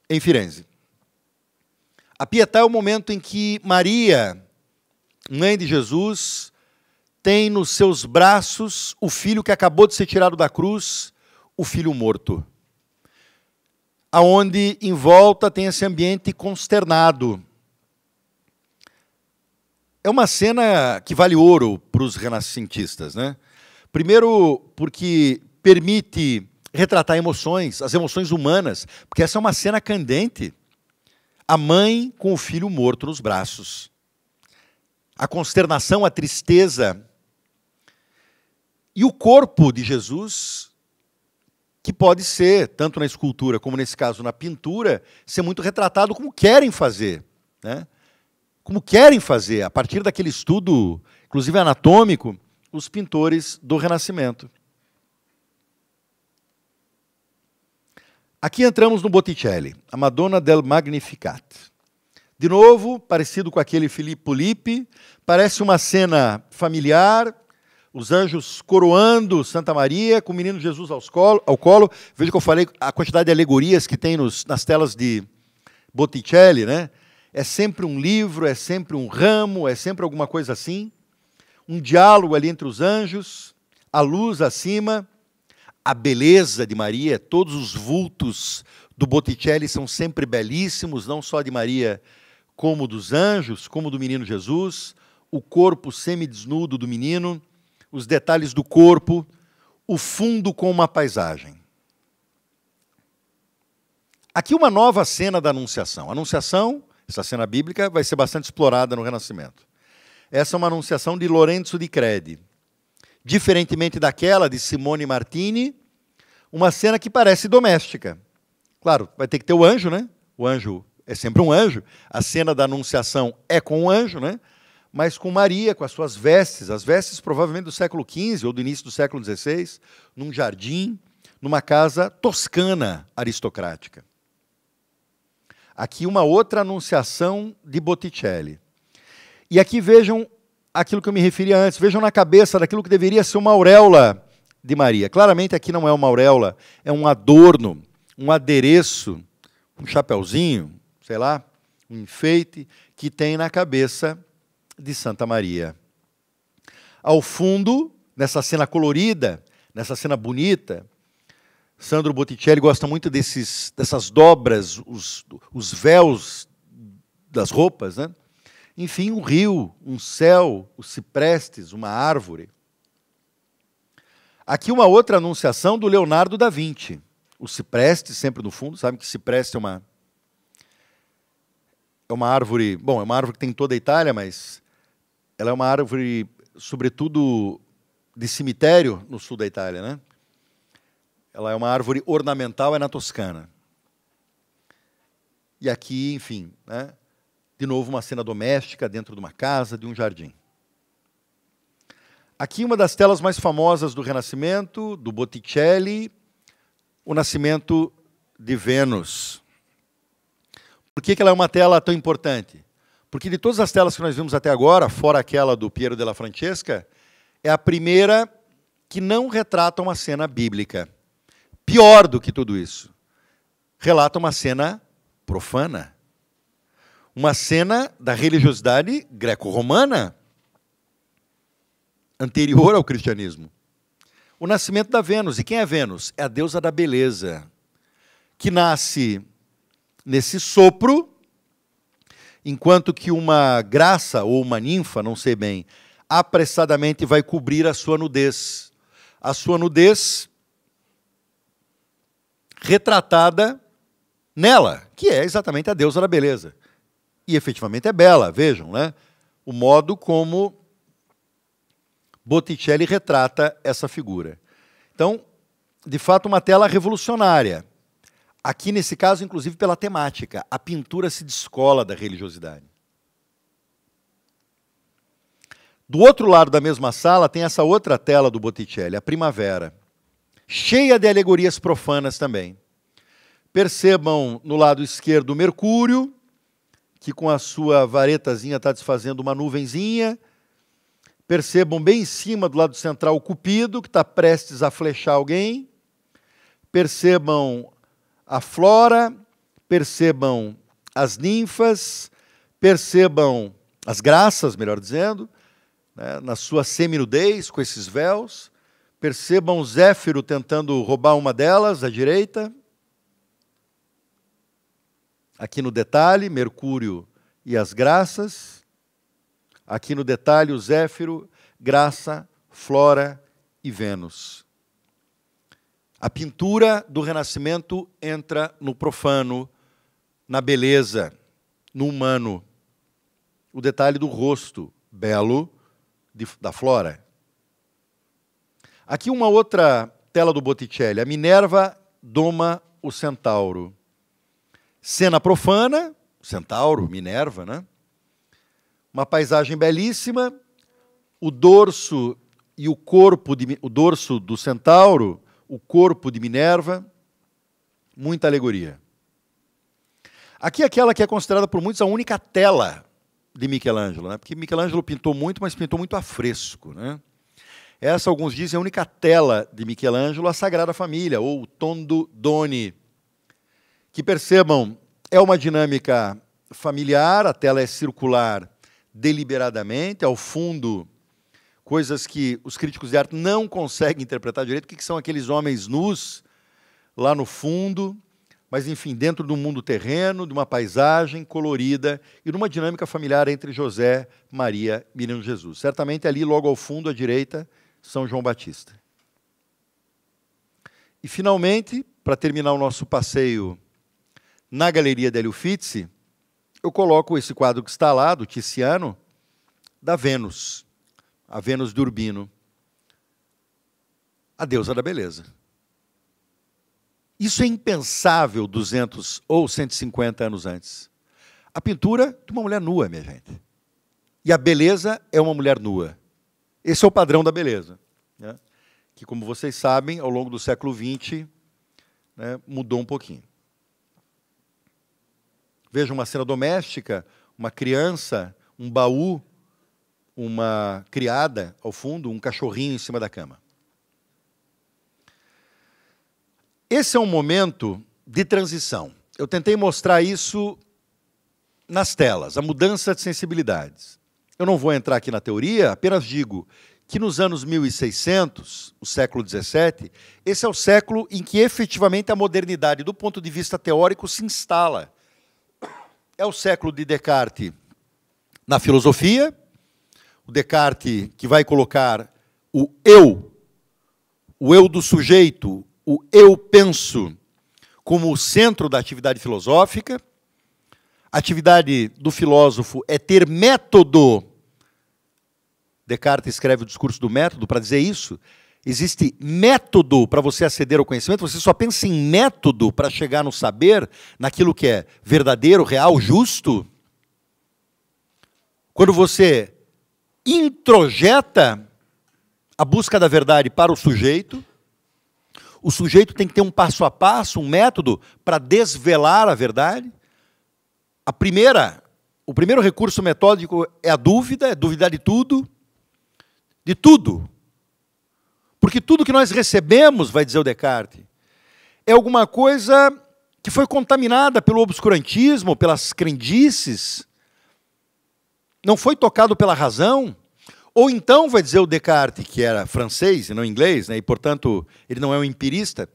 em Firenze. A Pietá é o momento em que Maria, mãe de Jesus, tem nos seus braços o filho que acabou de ser tirado da cruz, o filho morto. Aonde em volta tem esse ambiente consternado. É uma cena que vale ouro para os renascentistas, né? Primeiro, porque permite retratar emoções, as emoções humanas, porque essa é uma cena candente a mãe com o filho morto nos braços. A consternação, a tristeza. E o corpo de Jesus, que pode ser, tanto na escultura como nesse caso na pintura, ser muito retratado como querem fazer. Né? Como querem fazer, a partir daquele estudo, inclusive anatômico, os pintores do Renascimento. Aqui entramos no Botticelli, a Madonna del Magnificat. De novo, parecido com aquele Filippo Lippi, parece uma cena familiar, os anjos coroando Santa Maria, com o menino Jesus ao colo. Ao colo. Veja que eu falei a quantidade de alegorias que tem nos, nas telas de Botticelli, né? É sempre um livro, é sempre um ramo, é sempre alguma coisa assim. Um diálogo ali entre os anjos, a luz acima a beleza de Maria, todos os vultos do Botticelli são sempre belíssimos, não só de Maria, como dos anjos, como do menino Jesus, o corpo semidesnudo do menino, os detalhes do corpo, o fundo com uma paisagem. Aqui uma nova cena da Anunciação. A Anunciação, essa cena bíblica, vai ser bastante explorada no Renascimento. Essa é uma anunciação de Lorenzo di Credi, Diferentemente daquela de Simone Martini, uma cena que parece doméstica. Claro, vai ter que ter o anjo, né? O anjo é sempre um anjo. A cena da anunciação é com o anjo, né? Mas com Maria, com as suas vestes, as vestes provavelmente do século XV ou do início do século XVI, num jardim, numa casa toscana aristocrática. Aqui uma outra anunciação de Botticelli. E aqui vejam aquilo que eu me referi antes. Vejam na cabeça daquilo que deveria ser uma auréola de Maria. Claramente aqui não é uma auréola, é um adorno, um adereço, um chapeuzinho, sei lá, um enfeite que tem na cabeça de Santa Maria. Ao fundo, nessa cena colorida, nessa cena bonita, Sandro Botticelli gosta muito desses, dessas dobras, os, os véus das roupas, né? enfim, um rio, um céu, os ciprestes, uma árvore. Aqui uma outra anunciação do Leonardo da Vinci. O cipreste, sempre no fundo, sabe que cipreste é uma é uma árvore, bom, é uma árvore que tem em toda a Itália, mas ela é uma árvore sobretudo de cemitério no sul da Itália, né? Ela é uma árvore ornamental, é na Toscana. E aqui, enfim, né? De novo, uma cena doméstica dentro de uma casa, de um jardim. Aqui, uma das telas mais famosas do Renascimento, do Botticelli, o Nascimento de Vênus. Por que, ela é uma tela tão importante? Porque de todas as telas que nós vimos até agora, fora aquela do Piero della Francesca, é a primeira que não retrata uma cena bíblica. Pior do que tudo isso, relata uma cena profana uma cena da religiosidade greco-romana anterior ao cristianismo. O nascimento da Vênus. E quem é Vênus? É a deusa da beleza, que nasce nesse sopro, enquanto que uma graça ou uma ninfa, não sei bem, apressadamente vai cobrir a sua nudez. A sua nudez retratada nela, que é exatamente a deusa da beleza e efetivamente é bela, vejam, né? O modo como Botticelli retrata essa figura. Então, de fato, uma tela revolucionária. Aqui, nesse caso, inclusive pela temática, a pintura se descola da religiosidade. Do outro lado da mesma sala tem essa outra tela do Botticelli, a Primavera, cheia de alegorias profanas também. Percebam no lado esquerdo Mercúrio, que com a sua varetazinha está desfazendo uma nuvenzinha. Percebam bem em cima do lado central o cupido, que está prestes a flechar alguém. Percebam a flora, percebam as ninfas, percebam as graças, melhor dizendo, né, na sua seminudez, com esses véus. Percebam Zéfiro tentando roubar uma delas, à direita. Aqui no detalhe, Mercúrio e as graças. Aqui no detalhe, o Zéfiro, Graça, Flora e Vênus. A pintura do Renascimento entra no profano, na beleza, no humano. O detalhe do rosto, belo, de, da Flora. Aqui uma outra tela do Botticelli. A Minerva doma o centauro. Cena profana, centauro, Minerva, né? Uma paisagem belíssima, o dorso e o corpo de, o dorso do centauro, o corpo de Minerva, muita alegoria. Aqui é aquela que é considerada por muitos a única tela de Michelangelo, né? porque Michelangelo pintou muito, mas pintou muito a fresco. Né? Essa, alguns dizem, é a única tela de Michelangelo, a Sagrada Família, ou o Tondo Doni, que percebam, é uma dinâmica familiar, a tela é circular deliberadamente, ao fundo, coisas que os críticos de arte não conseguem interpretar direito, o que são aqueles homens nus lá no fundo, mas enfim, dentro do mundo terreno, de uma paisagem colorida e numa dinâmica familiar entre José, Maria e Menino Jesus. Certamente ali, logo ao fundo, à direita, São João Batista. E finalmente, para terminar o nosso passeio na galeria da Uffizi, eu coloco esse quadro que está lá, do Tiziano, da Vênus, a Vênus de Urbino, a deusa da beleza. Isso é impensável 200 ou 150 anos antes. A pintura de uma mulher nua, minha gente. E a beleza é uma mulher nua. Esse é o padrão da beleza. Né? Que, como vocês sabem, ao longo do século XX, né, mudou um pouquinho. Veja uma cena doméstica, uma criança, um baú, uma criada ao fundo, um cachorrinho em cima da cama. Esse é um momento de transição. Eu tentei mostrar isso nas telas, a mudança de sensibilidades. Eu não vou entrar aqui na teoria, apenas digo que nos anos 1600, o século 17, esse é o século em que efetivamente a modernidade, do ponto de vista teórico, se instala é o século de Descartes na filosofia, o Descartes que vai colocar o eu, o eu do sujeito, o eu penso, como o centro da atividade filosófica. A atividade do filósofo é ter método. Descartes escreve o discurso do método para dizer isso existe método para você aceder ao conhecimento, você só pensa em método para chegar no saber, naquilo que é verdadeiro, real, justo. Quando você introjeta a busca da verdade para o sujeito, o sujeito tem que ter um passo a passo, um método para desvelar a verdade. A primeira, o primeiro recurso metódico é a dúvida, é duvidar de tudo, de tudo, porque tudo que nós recebemos, vai dizer o Descartes, é alguma coisa que foi contaminada pelo obscurantismo, pelas crendices, não foi tocado pela razão. Ou então, vai dizer o Descartes, que era francês e não inglês, né, e portanto ele não é um empirista,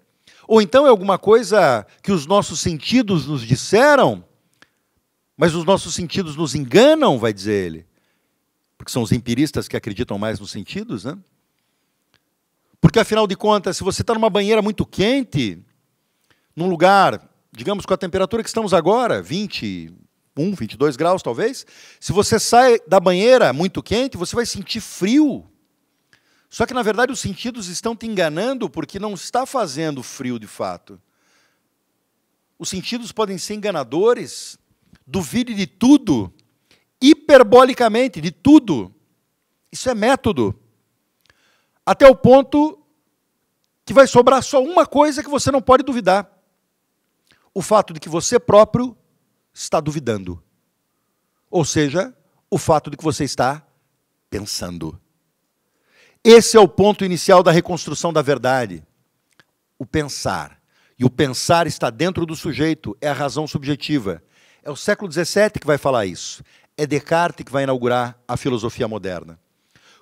ou então é alguma coisa que os nossos sentidos nos disseram, mas os nossos sentidos nos enganam, vai dizer ele. Porque são os empiristas que acreditam mais nos sentidos, né? Porque, afinal de contas, se você está numa banheira muito quente, num lugar, digamos, com a temperatura que estamos agora, 21, 22 graus talvez. Se você sai da banheira muito quente, você vai sentir frio. Só que na verdade os sentidos estão te enganando porque não está fazendo frio de fato. Os sentidos podem ser enganadores. Duvide de tudo, hiperbolicamente, de tudo. Isso é método. Até o ponto que vai sobrar só uma coisa que você não pode duvidar: o fato de que você próprio está duvidando. Ou seja, o fato de que você está pensando. Esse é o ponto inicial da reconstrução da verdade. O pensar. E o pensar está dentro do sujeito, é a razão subjetiva. É o século XVII que vai falar isso. É Descartes que vai inaugurar a filosofia moderna.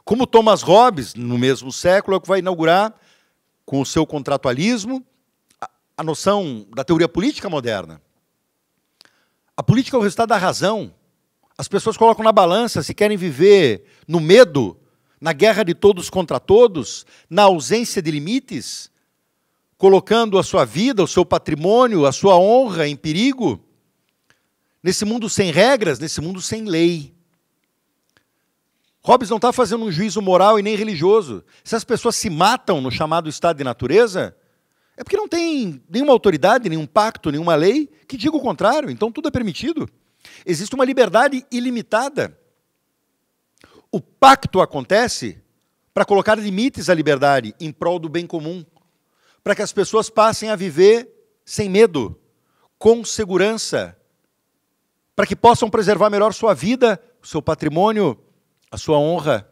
Como Thomas Hobbes, no mesmo século, é o que vai inaugurar, com o seu contratualismo, a, a noção da teoria política moderna. A política é o resultado da razão. As pessoas colocam na balança se querem viver no medo, na guerra de todos contra todos, na ausência de limites, colocando a sua vida, o seu patrimônio, a sua honra em perigo, nesse mundo sem regras, nesse mundo sem lei. Hobbes não está fazendo um juízo moral e nem religioso. Se as pessoas se matam no chamado estado de natureza, é porque não tem nenhuma autoridade, nenhum pacto, nenhuma lei que diga o contrário. Então tudo é permitido. Existe uma liberdade ilimitada. O pacto acontece para colocar limites à liberdade em prol do bem comum, para que as pessoas passem a viver sem medo, com segurança, para que possam preservar melhor sua vida, seu patrimônio, a sua honra.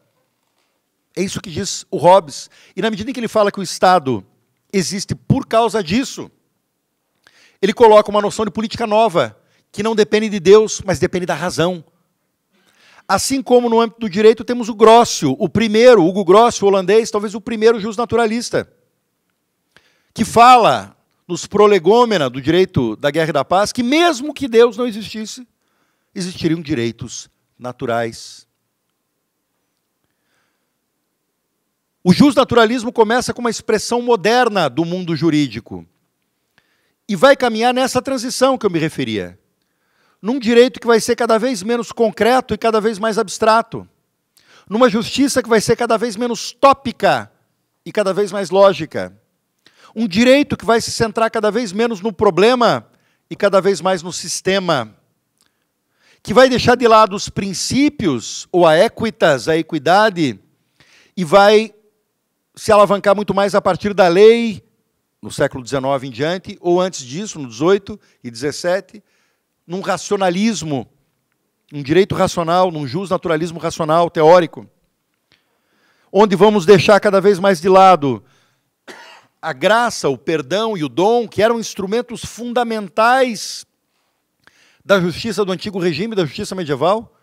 É isso que diz o Hobbes. E na medida em que ele fala que o Estado existe por causa disso, ele coloca uma noção de política nova, que não depende de Deus, mas depende da razão. Assim como no âmbito do direito temos o Grossio, o primeiro, Hugo Grossio, holandês, talvez o primeiro justnaturalista, que fala nos prolegômena do direito da guerra e da paz que mesmo que Deus não existisse, existiriam direitos naturais. O justnaturalismo começa com uma expressão moderna do mundo jurídico e vai caminhar nessa transição que eu me referia, num direito que vai ser cada vez menos concreto e cada vez mais abstrato, numa justiça que vai ser cada vez menos tópica e cada vez mais lógica, um direito que vai se centrar cada vez menos no problema e cada vez mais no sistema, que vai deixar de lado os princípios ou a equitas, a equidade, e vai se alavancar muito mais a partir da lei, no século XIX em diante, ou antes disso, no XVIII e XVII, num racionalismo, um direito racional, num justnaturalismo racional, teórico, onde vamos deixar cada vez mais de lado a graça, o perdão e o dom, que eram instrumentos fundamentais da justiça do antigo regime, da justiça medieval.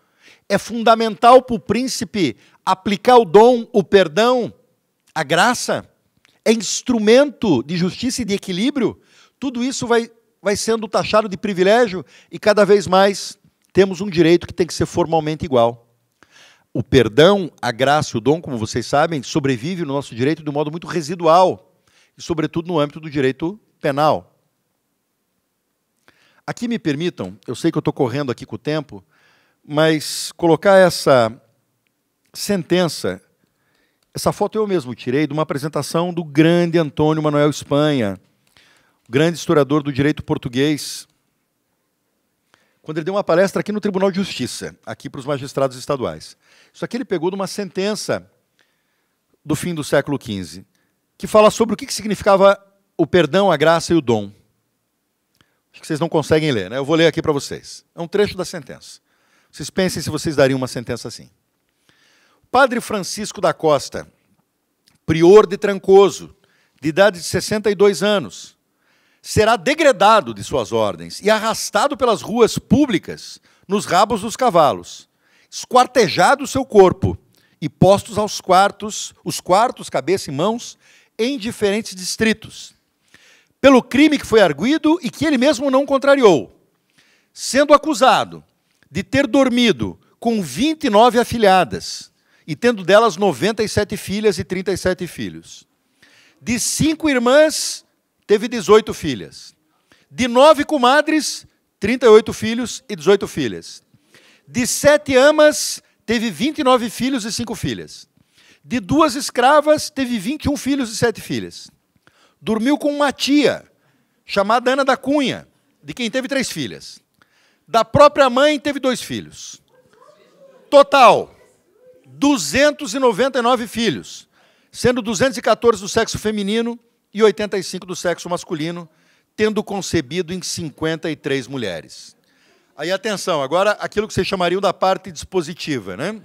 É fundamental para o príncipe aplicar o dom, o perdão, a graça é instrumento de justiça e de equilíbrio, tudo isso vai, vai sendo taxado de privilégio e cada vez mais temos um direito que tem que ser formalmente igual. O perdão, a graça e o dom, como vocês sabem, sobrevive no nosso direito de um modo muito residual, e sobretudo no âmbito do direito penal. Aqui me permitam, eu sei que eu estou correndo aqui com o tempo, mas colocar essa sentença essa foto eu mesmo tirei de uma apresentação do grande Antônio Manuel Espanha, grande historiador do direito português, quando ele deu uma palestra aqui no Tribunal de Justiça, aqui para os magistrados estaduais. Isso aqui ele pegou de uma sentença do fim do século XV, que fala sobre o que significava o perdão, a graça e o dom. Acho que vocês não conseguem ler, né? Eu vou ler aqui para vocês. É um trecho da sentença. Vocês pensem se vocês dariam uma sentença assim. Padre Francisco da Costa, prior de Trancoso, de idade de 62 anos, será degradado de suas ordens e arrastado pelas ruas públicas nos rabos dos cavalos, esquartejado seu corpo e postos aos quartos, os quartos, cabeça e mãos, em diferentes distritos, pelo crime que foi arguído e que ele mesmo não contrariou, sendo acusado de ter dormido com 29 afilhadas, e tendo delas 97 filhas e 37 filhos. De cinco irmãs, teve 18 filhas. De nove comadres, 38 filhos e 18 filhas. De sete amas, teve 29 filhos e cinco filhas. De duas escravas, teve 21 filhos e sete filhas. Dormiu com uma tia, chamada Ana da Cunha, de quem teve três filhas. Da própria mãe, teve dois filhos. Total, 299 filhos, sendo 214 do sexo feminino e 85 do sexo masculino, tendo concebido em 53 mulheres. Aí atenção, agora aquilo que vocês chamariam da parte dispositiva, né?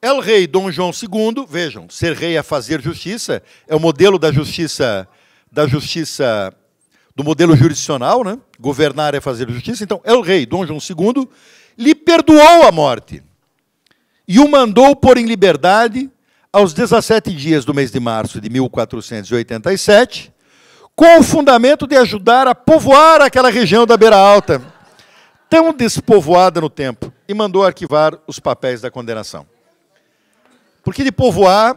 El rei Dom João II, vejam, ser rei é fazer justiça, é o modelo da justiça da justiça do modelo jurisdicional, né? Governar é fazer justiça. Então, El rei Dom João II lhe perdoou a morte e o mandou pôr em liberdade aos 17 dias do mês de março de 1487, com o fundamento de ajudar a povoar aquela região da Beira Alta, tão despovoada no tempo, e mandou arquivar os papéis da condenação. Porque de povoar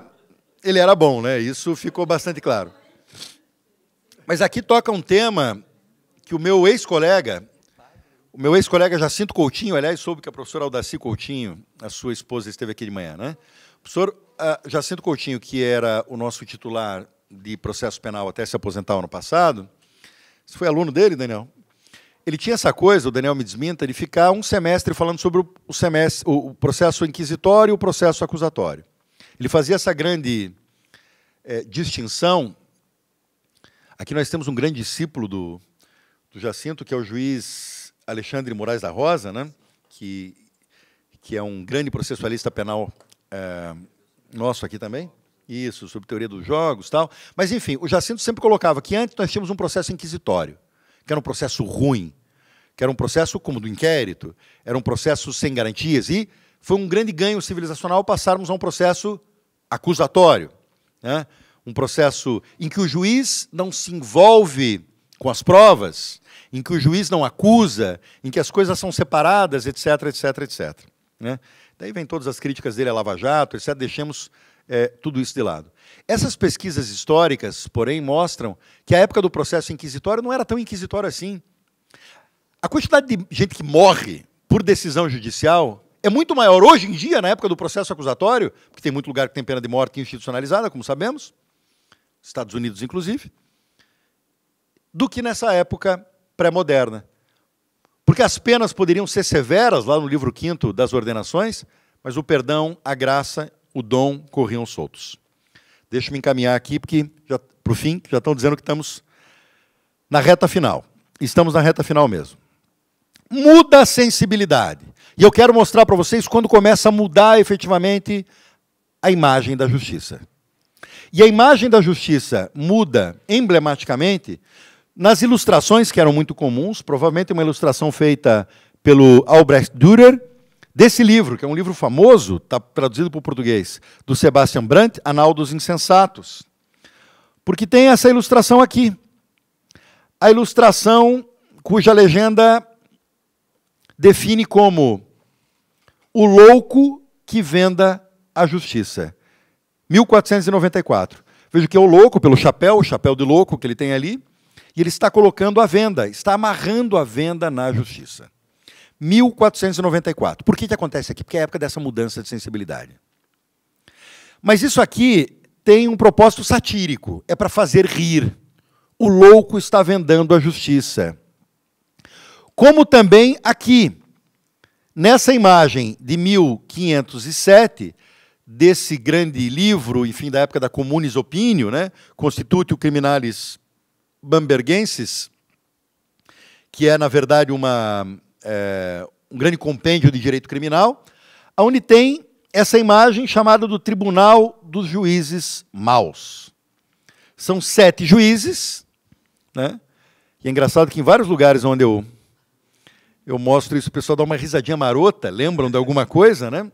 ele era bom, né? Isso ficou bastante claro. Mas aqui toca um tema que o meu ex-colega o meu ex-colega Jacinto Coutinho, aliás, soube que a professora Aldaci Coutinho, a sua esposa, esteve aqui de manhã, né? professor uh, Jacinto Coutinho, que era o nosso titular de processo penal até se aposentar ano passado, você foi aluno dele, Daniel? Ele tinha essa coisa, o Daniel me desminta, de ficar um semestre falando sobre o, semestre, o processo inquisitório e o processo acusatório. Ele fazia essa grande é, distinção. Aqui nós temos um grande discípulo do, do Jacinto, que é o juiz Alexandre Moraes da Rosa, né, que, que é um grande processualista penal é, nosso aqui também. Isso, sobre teoria dos jogos tal. Mas, enfim, o Jacinto sempre colocava que antes nós tínhamos um processo inquisitório, que era um processo ruim, que era um processo como do inquérito, era um processo sem garantias. E foi um grande ganho civilizacional passarmos a um processo acusatório, né? um processo em que o juiz não se envolve com as provas, em que o juiz não acusa, em que as coisas são separadas, etc, etc, etc. Né? Daí vem todas as críticas dele a Lava Jato, etc. Deixemos é, tudo isso de lado. Essas pesquisas históricas, porém, mostram que a época do processo inquisitório não era tão inquisitório assim. A quantidade de gente que morre por decisão judicial é muito maior hoje em dia, na época do processo acusatório, porque tem muito lugar que tem pena de morte institucionalizada, como sabemos, Estados Unidos, inclusive do que nessa época pré-moderna. Porque as penas poderiam ser severas, lá no livro quinto das ordenações, mas o perdão, a graça, o dom corriam soltos. Deixa-me encaminhar aqui, porque para o fim, já estão dizendo que estamos na reta final. Estamos na reta final mesmo. Muda a sensibilidade. E eu quero mostrar para vocês quando começa a mudar efetivamente a imagem da justiça. E a imagem da justiça muda emblematicamente nas ilustrações, que eram muito comuns, provavelmente uma ilustração feita pelo Albrecht Dürer, desse livro, que é um livro famoso, está traduzido para o português, do Sebastian Brandt, Anal dos Insensatos. Porque tem essa ilustração aqui. A ilustração cuja legenda define como o louco que venda a justiça. 1494. Veja que é o louco, pelo chapéu, o chapéu de louco que ele tem ali, e ele está colocando a venda, está amarrando a venda na justiça. 1494. Por que, que acontece aqui? Porque é a época dessa mudança de sensibilidade. Mas isso aqui tem um propósito satírico, é para fazer rir. O louco está vendando a justiça. Como também aqui, nessa imagem de 1507, desse grande livro, enfim, da época da Comunis Opinio, né? Constitutio Criminalis Bambergenses, que é, na verdade, uma, é, um grande compêndio de direito criminal, onde tem essa imagem chamada do Tribunal dos Juízes Maus. São sete juízes, né? e é engraçado que em vários lugares onde eu, eu mostro isso, o pessoal dá uma risadinha marota, lembram de alguma coisa, né?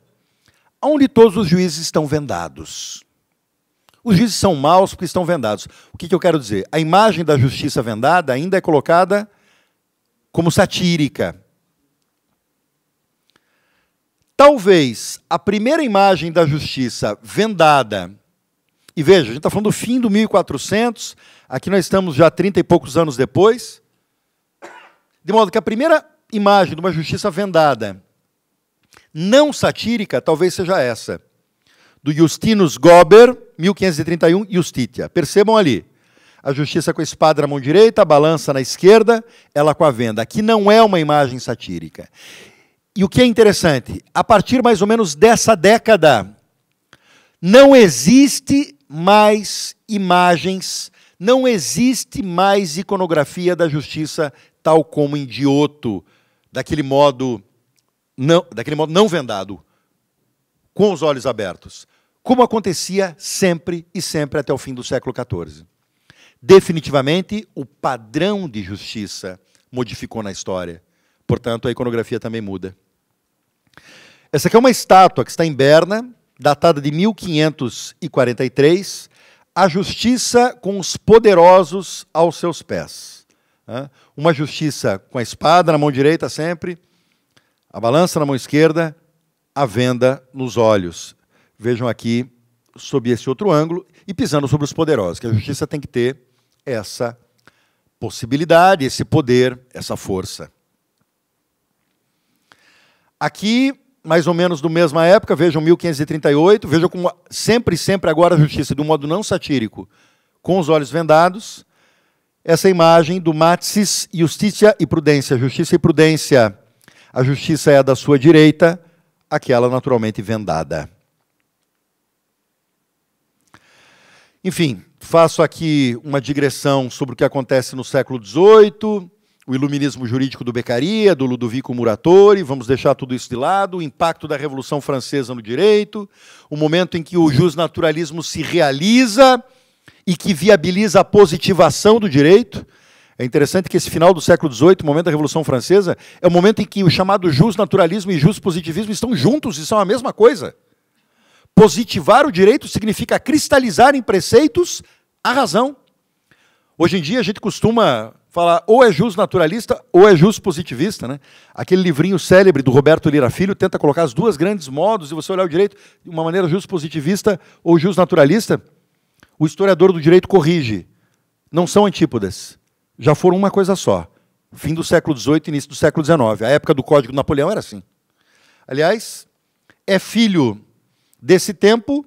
onde todos os juízes estão vendados. Os juízes são maus porque estão vendados. O que, que eu quero dizer? A imagem da justiça vendada ainda é colocada como satírica. Talvez a primeira imagem da justiça vendada, e veja, a gente está falando do fim do 1400, aqui nós estamos já trinta e poucos anos depois, de modo que a primeira imagem de uma justiça vendada, não satírica, talvez seja essa do Justinus Gober, 1531, Justitia. Percebam ali, a justiça com a espada na mão direita, a balança na esquerda, ela com a venda. Aqui não é uma imagem satírica. E o que é interessante, a partir mais ou menos dessa década, não existe mais imagens, não existe mais iconografia da justiça tal como em Dioto, daquele modo não, daquele modo não vendado, com os olhos abertos como acontecia sempre e sempre até o fim do século XIV. Definitivamente, o padrão de justiça modificou na história. Portanto, a iconografia também muda. Essa aqui é uma estátua que está em Berna, datada de 1543, a justiça com os poderosos aos seus pés. Uma justiça com a espada na mão direita sempre, a balança na mão esquerda, a venda nos olhos. Vejam aqui sob esse outro ângulo e pisando sobre os poderosos, que a justiça tem que ter essa possibilidade, esse poder, essa força. Aqui, mais ou menos do mesma época, vejam 1538, vejam como sempre, sempre agora a justiça, de um modo não satírico, com os olhos vendados, essa imagem do Matsis, Justiça e Prudência. Justiça e Prudência. A justiça é a da sua direita, aquela naturalmente vendada. Enfim, faço aqui uma digressão sobre o que acontece no século XVIII, o iluminismo jurídico do Beccaria, do Ludovico Muratori, vamos deixar tudo isso de lado, o impacto da Revolução Francesa no direito, o momento em que o justnaturalismo se realiza e que viabiliza a positivação do direito. É interessante que esse final do século XVIII, o momento da Revolução Francesa, é o momento em que o chamado justnaturalismo e positivismo estão juntos e são a mesma coisa. Positivar o direito significa cristalizar em preceitos a razão. Hoje em dia a gente costuma falar ou é jus naturalista ou é jus positivista, né? Aquele livrinho célebre do Roberto Lira Filho tenta colocar as duas grandes modos de você olhar o direito de uma maneira jus positivista ou jus naturalista. O historiador do direito corrige. Não são antípodas. Já foram uma coisa só. Fim do século XVIII, início do século XIX. A época do Código Napoleão era assim. Aliás, é filho desse tempo,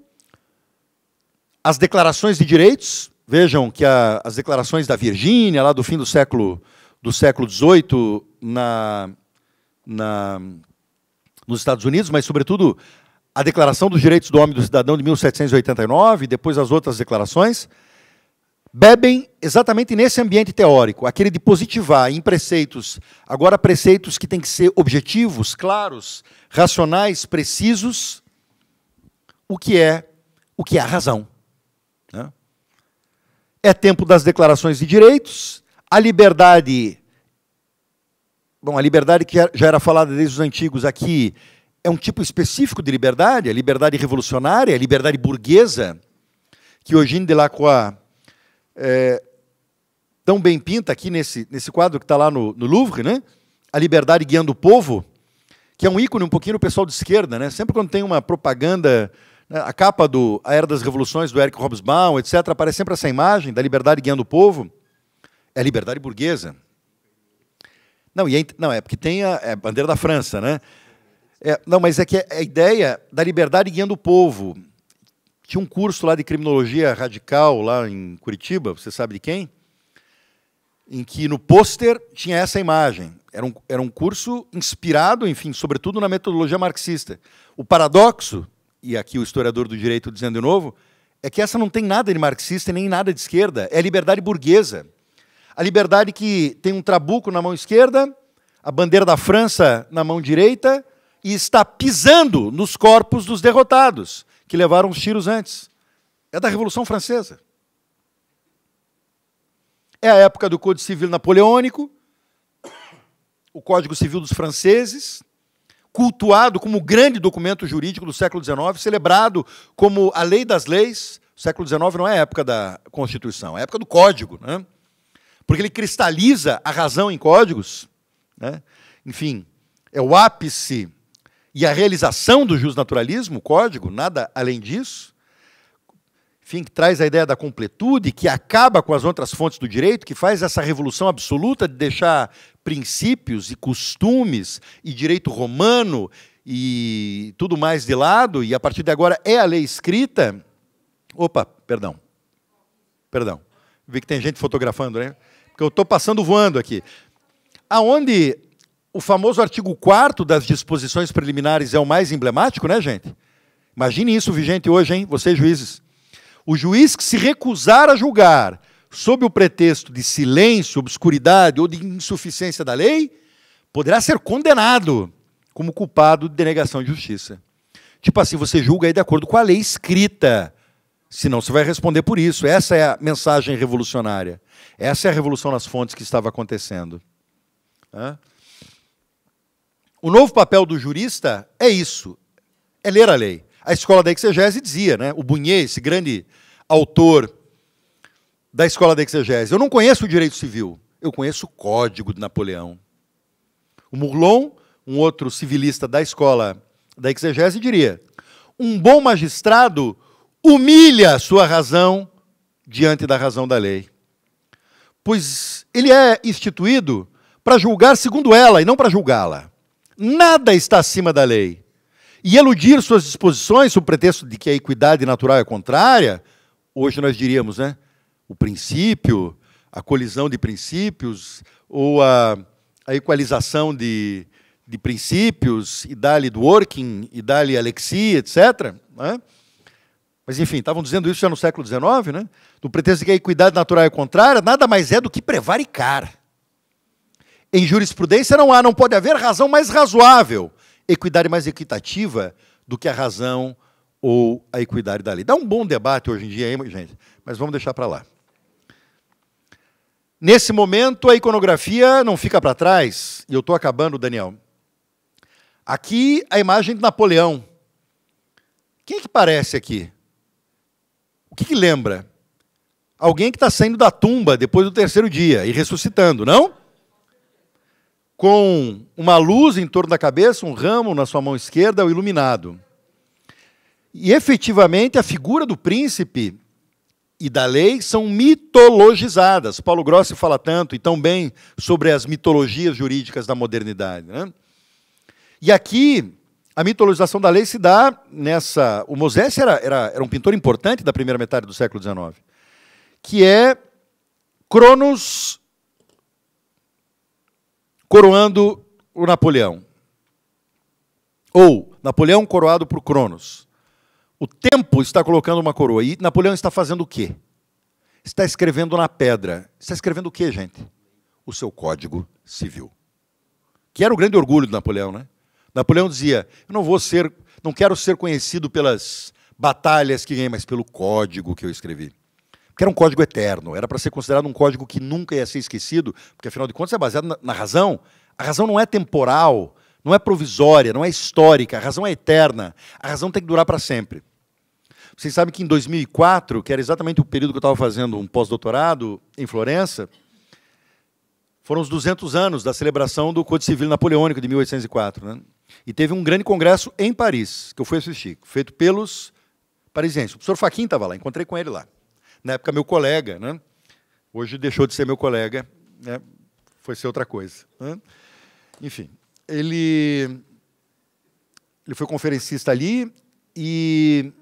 as declarações de direitos, vejam que a, as declarações da Virgínia, lá do fim do século do século XVIII na, na, nos Estados Unidos, mas, sobretudo, a Declaração dos Direitos do Homem e do Cidadão de 1789, depois as outras declarações, bebem exatamente nesse ambiente teórico, aquele de positivar em preceitos, agora preceitos que têm que ser objetivos, claros, racionais, precisos, o que é o que é a razão. Né? É tempo das declarações de direitos, a liberdade. Bom, a liberdade que já era falada desde os antigos aqui é um tipo específico de liberdade, a é liberdade revolucionária, a é liberdade burguesa, que Eugene Delacroix é, tão bem pinta aqui nesse, nesse quadro que está lá no, no, Louvre, né? A liberdade guiando o povo, que é um ícone um pouquinho do pessoal de esquerda, né? Sempre quando tem uma propaganda né, a capa do A Era das Revoluções, do Eric Hobsbawm, etc., aparece sempre essa imagem da liberdade guiando o povo. É a liberdade burguesa. Não, e é, não, é porque tem a, é a bandeira da França, né? É, não, mas é que a ideia da liberdade guiando o povo. Tinha um curso lá de criminologia radical, lá em Curitiba, você sabe de quem? Em que no pôster tinha essa imagem. Era um, era um curso inspirado, enfim, sobretudo na metodologia marxista. O paradoxo e aqui o historiador do direito dizendo de novo, é que essa não tem nada de marxista nem nada de esquerda, é a liberdade burguesa. A liberdade que tem um trabuco na mão esquerda, a bandeira da França na mão direita e está pisando nos corpos dos derrotados, que levaram os tiros antes. É da Revolução Francesa. É a época do Código Civil Napoleônico, o Código Civil dos franceses, cultuado como o grande documento jurídico do século XIX, celebrado como a lei das leis. O século XIX não é a época da Constituição, é a época do Código, né? porque ele cristaliza a razão em códigos. Né? Enfim, é o ápice e a realização do justnaturalismo, o Código, nada além disso que traz a ideia da completude, que acaba com as outras fontes do direito, que faz essa revolução absoluta de deixar princípios e costumes e direito romano e tudo mais de lado, e a partir de agora é a lei escrita. Opa, perdão. Perdão. Vi que tem gente fotografando, né? Porque eu estou passando voando aqui. Aonde o famoso artigo 4 das disposições preliminares é o mais emblemático, né, gente? Imagine isso vigente hoje, hein? Vocês, juízes. O juiz que se recusar a julgar sob o pretexto de silêncio, obscuridade ou de insuficiência da lei, poderá ser condenado como culpado de denegação de justiça. Tipo assim, você julga aí de acordo com a lei escrita. Senão você vai responder por isso. Essa é a mensagem revolucionária. Essa é a revolução nas fontes que estava acontecendo. O novo papel do jurista é isso: é ler a lei. A escola da exegese dizia, né? o Bunier, esse grande autor da escola da exegese, eu não conheço o direito civil, eu conheço o código de Napoleão. O Mourlon, um outro civilista da escola da exegese, diria: um bom magistrado humilha sua razão diante da razão da lei, pois ele é instituído para julgar segundo ela e não para julgá-la. Nada está acima da lei e eludir suas disposições sob pretexto de que a equidade natural é contrária, hoje nós diríamos, né? O princípio, a colisão de princípios, ou a, a equalização de, de princípios, e dali Dworkin, e dali alexia, etc. Né? Mas, enfim, estavam dizendo isso já no século XIX, né? do pretexto de que a equidade natural é contrária, nada mais é do que prevaricar. Em jurisprudência não há, não pode haver razão mais razoável equidade mais equitativa do que a razão ou a equidade da lei. Dá um bom debate hoje em dia, hein, gente, mas vamos deixar para lá. Nesse momento, a iconografia não fica para trás, e eu estou acabando, Daniel. Aqui, a imagem de Napoleão. Quem é que parece aqui? O que, que lembra? Alguém que está saindo da tumba depois do terceiro dia e ressuscitando, não? com uma luz em torno da cabeça, um ramo na sua mão esquerda, o iluminado. E efetivamente a figura do príncipe e da lei são mitologizadas. Paulo Grossi fala tanto e tão bem sobre as mitologias jurídicas da modernidade. Né? E aqui a mitologização da lei se dá nessa. O Mosés era, era, era um pintor importante da primeira metade do século XIX, que é Cronos coroando o Napoleão. Ou Napoleão coroado por Cronos. O tempo está colocando uma coroa. E Napoleão está fazendo o quê? Está escrevendo na pedra. Está escrevendo o quê, gente? O seu código civil. Que era o grande orgulho de Napoleão, né? Napoleão dizia: Eu não vou ser, não quero ser conhecido pelas batalhas que ganhei, mas pelo código que eu escrevi porque era um código eterno, era para ser considerado um código que nunca ia ser esquecido, porque afinal de contas é baseado na, na razão. A razão não é temporal, não é provisória, não é histórica, a razão é eterna, a razão tem que durar para sempre. Vocês sabem que em 2004, que era exatamente o período que eu estava fazendo um pós-doutorado em Florença, foram os 200 anos da celebração do Código Civil Napoleônico de 1804. Né? E teve um grande congresso em Paris, que eu fui assistir, feito pelos parisienses. O professor Faquin estava lá, encontrei com ele lá na época meu colega, né? Hoje deixou de ser meu colega, né? foi ser outra coisa. Né? Enfim, ele ele foi conferencista ali e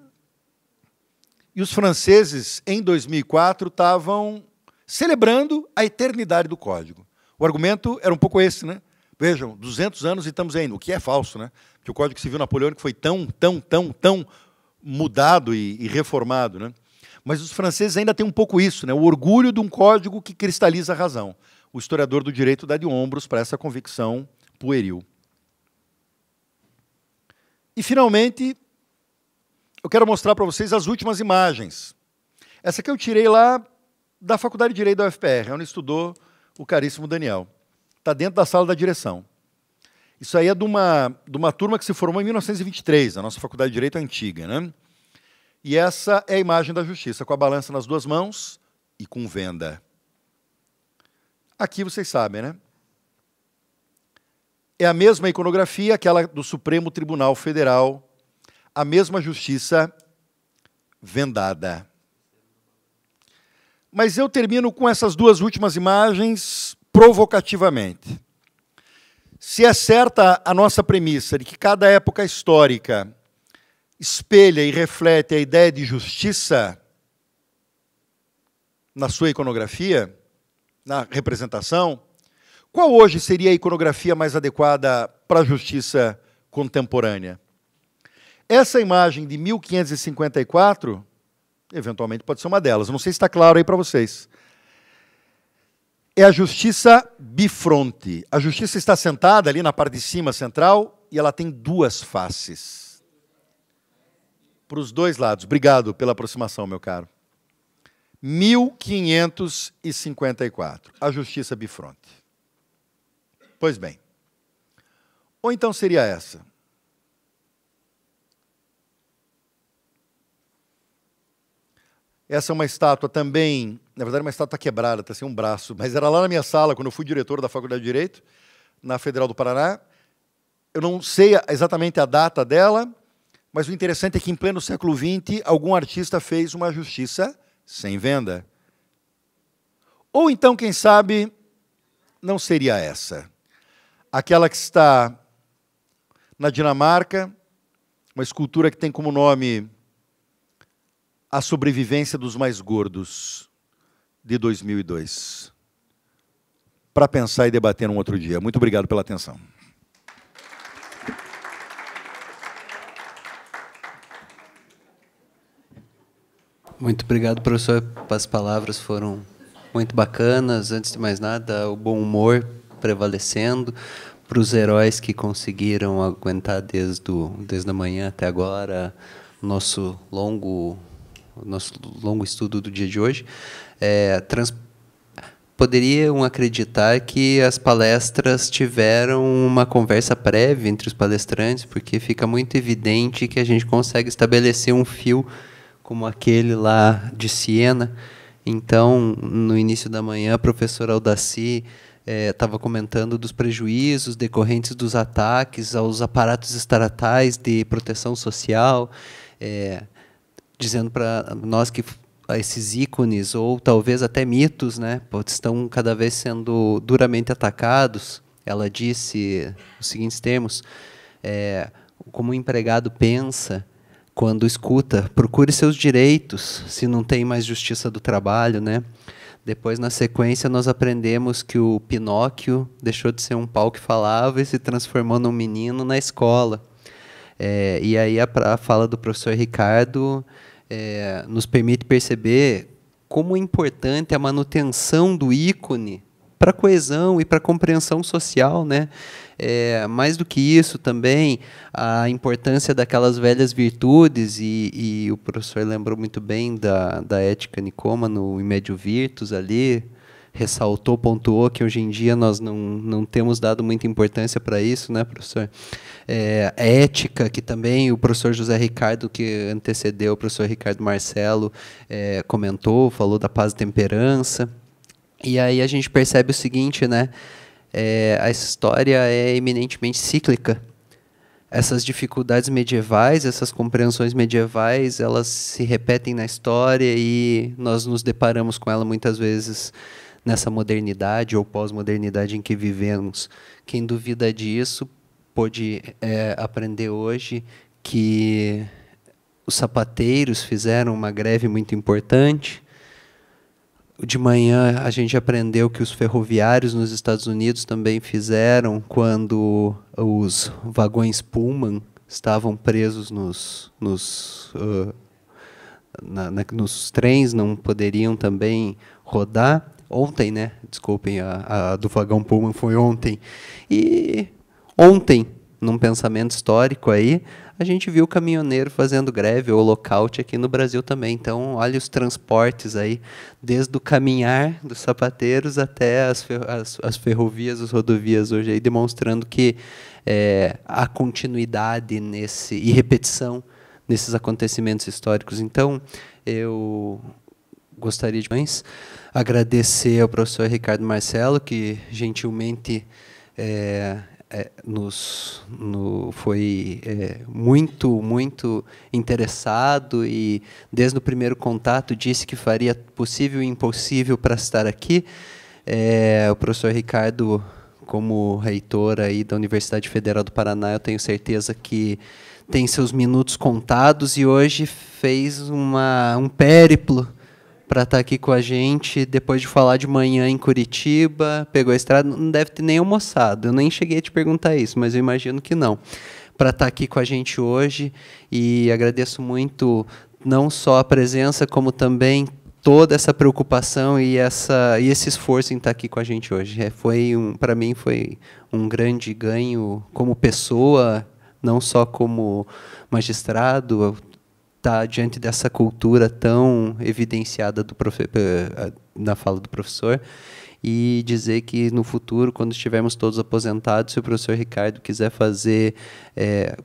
e os franceses em 2004 estavam celebrando a eternidade do código. O argumento era um pouco esse, né? Vejam, 200 anos e estamos ainda, o que é falso, né? Porque o Código Civil Napoleônico foi tão, tão, tão, tão mudado e, e reformado, né? Mas os franceses ainda têm um pouco isso, né? o orgulho de um código que cristaliza a razão. O historiador do direito dá de ombros para essa convicção pueril. E, finalmente, eu quero mostrar para vocês as últimas imagens. Essa que eu tirei lá da Faculdade de Direito da UFPR, onde estudou o caríssimo Daniel. Está dentro da sala da direção. Isso aí é de uma, de uma turma que se formou em 1923, a nossa Faculdade de Direito é antiga. Né? E essa é a imagem da justiça, com a balança nas duas mãos e com venda. Aqui vocês sabem, né? É a mesma iconografia, aquela do Supremo Tribunal Federal, a mesma justiça vendada. Mas eu termino com essas duas últimas imagens provocativamente. Se é certa a nossa premissa de que cada época histórica espelha e reflete a ideia de justiça na sua iconografia, na representação, qual hoje seria a iconografia mais adequada para a justiça contemporânea? Essa imagem de 1554, eventualmente pode ser uma delas, não sei se está claro aí para vocês. É a justiça bifronte. A justiça está sentada ali na parte de cima central e ela tem duas faces para os dois lados. Obrigado pela aproximação, meu caro. 1554, a justiça bifronte. Pois bem. Ou então seria essa. Essa é uma estátua também, na verdade, é uma estátua quebrada, está sem um braço, mas era lá na minha sala, quando eu fui diretor da Faculdade de Direito, na Federal do Paraná. Eu não sei exatamente a data dela, mas o interessante é que, em pleno século XX, algum artista fez uma justiça sem venda. Ou então, quem sabe, não seria essa. Aquela que está na Dinamarca, uma escultura que tem como nome A Sobrevivência dos Mais Gordos, de 2002. Para pensar e debater um outro dia. Muito obrigado pela atenção. Muito obrigado, professor. As palavras foram muito bacanas. Antes de mais nada, o bom humor prevalecendo para os heróis que conseguiram aguentar desde, o, desde a manhã até agora nosso longo nosso longo estudo do dia de hoje. É, trans, poderiam acreditar que as palestras tiveram uma conversa prévia entre os palestrantes, porque fica muito evidente que a gente consegue estabelecer um fio como aquele lá de Siena. Então, no início da manhã, a professora Aldaci estava eh, é, comentando dos prejuízos decorrentes dos ataques aos aparatos estatais de proteção social, é, dizendo para nós que esses ícones ou talvez até mitos, né, estão cada vez sendo duramente atacados. Ela disse os seguintes termos: é, como o empregado pensa, quando escuta, procure seus direitos, se não tem mais justiça do trabalho, né? Depois, na sequência, nós aprendemos que o Pinóquio deixou de ser um pau que falava e se transformou num menino na escola. É, e aí a, a, fala do professor Ricardo é, nos permite perceber como é importante a manutenção do ícone para a coesão e para a compreensão social, né? É, mais do que isso, também a importância daquelas velhas virtudes, e, e o professor lembrou muito bem da, da ética Nicoma no Imédio Virtus ali, ressaltou, pontuou que hoje em dia nós não, não temos dado muita importância para isso, né, professor? É, a ética, que também o professor José Ricardo, que antecedeu, o professor Ricardo Marcelo, é, comentou, falou da paz e temperança. E aí a gente percebe o seguinte, né? é, a história é eminentemente cíclica. Essas dificuldades medievais, essas compreensões medievais, elas se repetem na história e nós nos deparamos com ela muitas vezes nessa modernidade ou pós-modernidade em que vivemos. Quem duvida disso pode é, aprender hoje que os sapateiros fizeram uma greve muito importante, de manhã a gente aprendeu que os ferroviários nos Estados Unidos também fizeram quando os vagões Pullman estavam presos nos, nos, uh, na, na, nos trens, não poderiam também rodar. Ontem, né? Desculpem, a, a do vagão Pullman foi ontem. E ontem, num pensamento histórico aí, a gente viu o caminhoneiro fazendo greve ou lockout aqui no Brasil também. Então, olha os transportes aí, desde o caminhar dos sapateiros até as, as, as ferrovias, as rodovias hoje aí, demonstrando que é, há continuidade nesse, e repetição nesses acontecimentos históricos. Então, eu gostaria de mais agradecer ao professor Ricardo Marcelo, que gentilmente é, é, nos, no, foi é, muito, muito interessado e, desde o primeiro contato, disse que faria possível e impossível para estar aqui. É, o professor Ricardo, como reitor aí da Universidade Federal do Paraná, eu tenho certeza que tem seus minutos contados e hoje fez uma, um périplo para estar tá aqui com a gente depois de falar de manhã em Curitiba, pegou a estrada, não deve ter nem almoçado. Eu nem cheguei a te perguntar isso, mas eu imagino que não. Para estar tá aqui com a gente hoje e agradeço muito não só a presença, como também toda essa preocupação e, essa, e esse esforço em estar tá aqui com a gente hoje. É, foi um, para mim foi um grande ganho como pessoa, não só como magistrado, está diante dessa cultura tão evidenciada do eh, eh, na fala do professor e dizer que no futuro, quando estivermos todos aposentados, se o professor Ricardo quiser fazer é,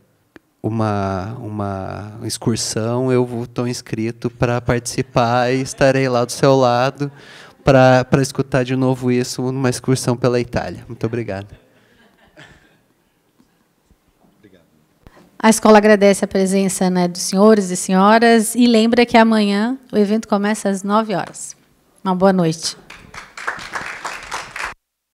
uma, uma excursão, eu estou inscrito para participar e estarei lá do seu lado para escutar de novo isso numa excursão pela Itália. Muito obrigado. A escola agradece a presença né, dos senhores e senhoras e lembra que amanhã o evento começa às 9 horas. Uma boa noite.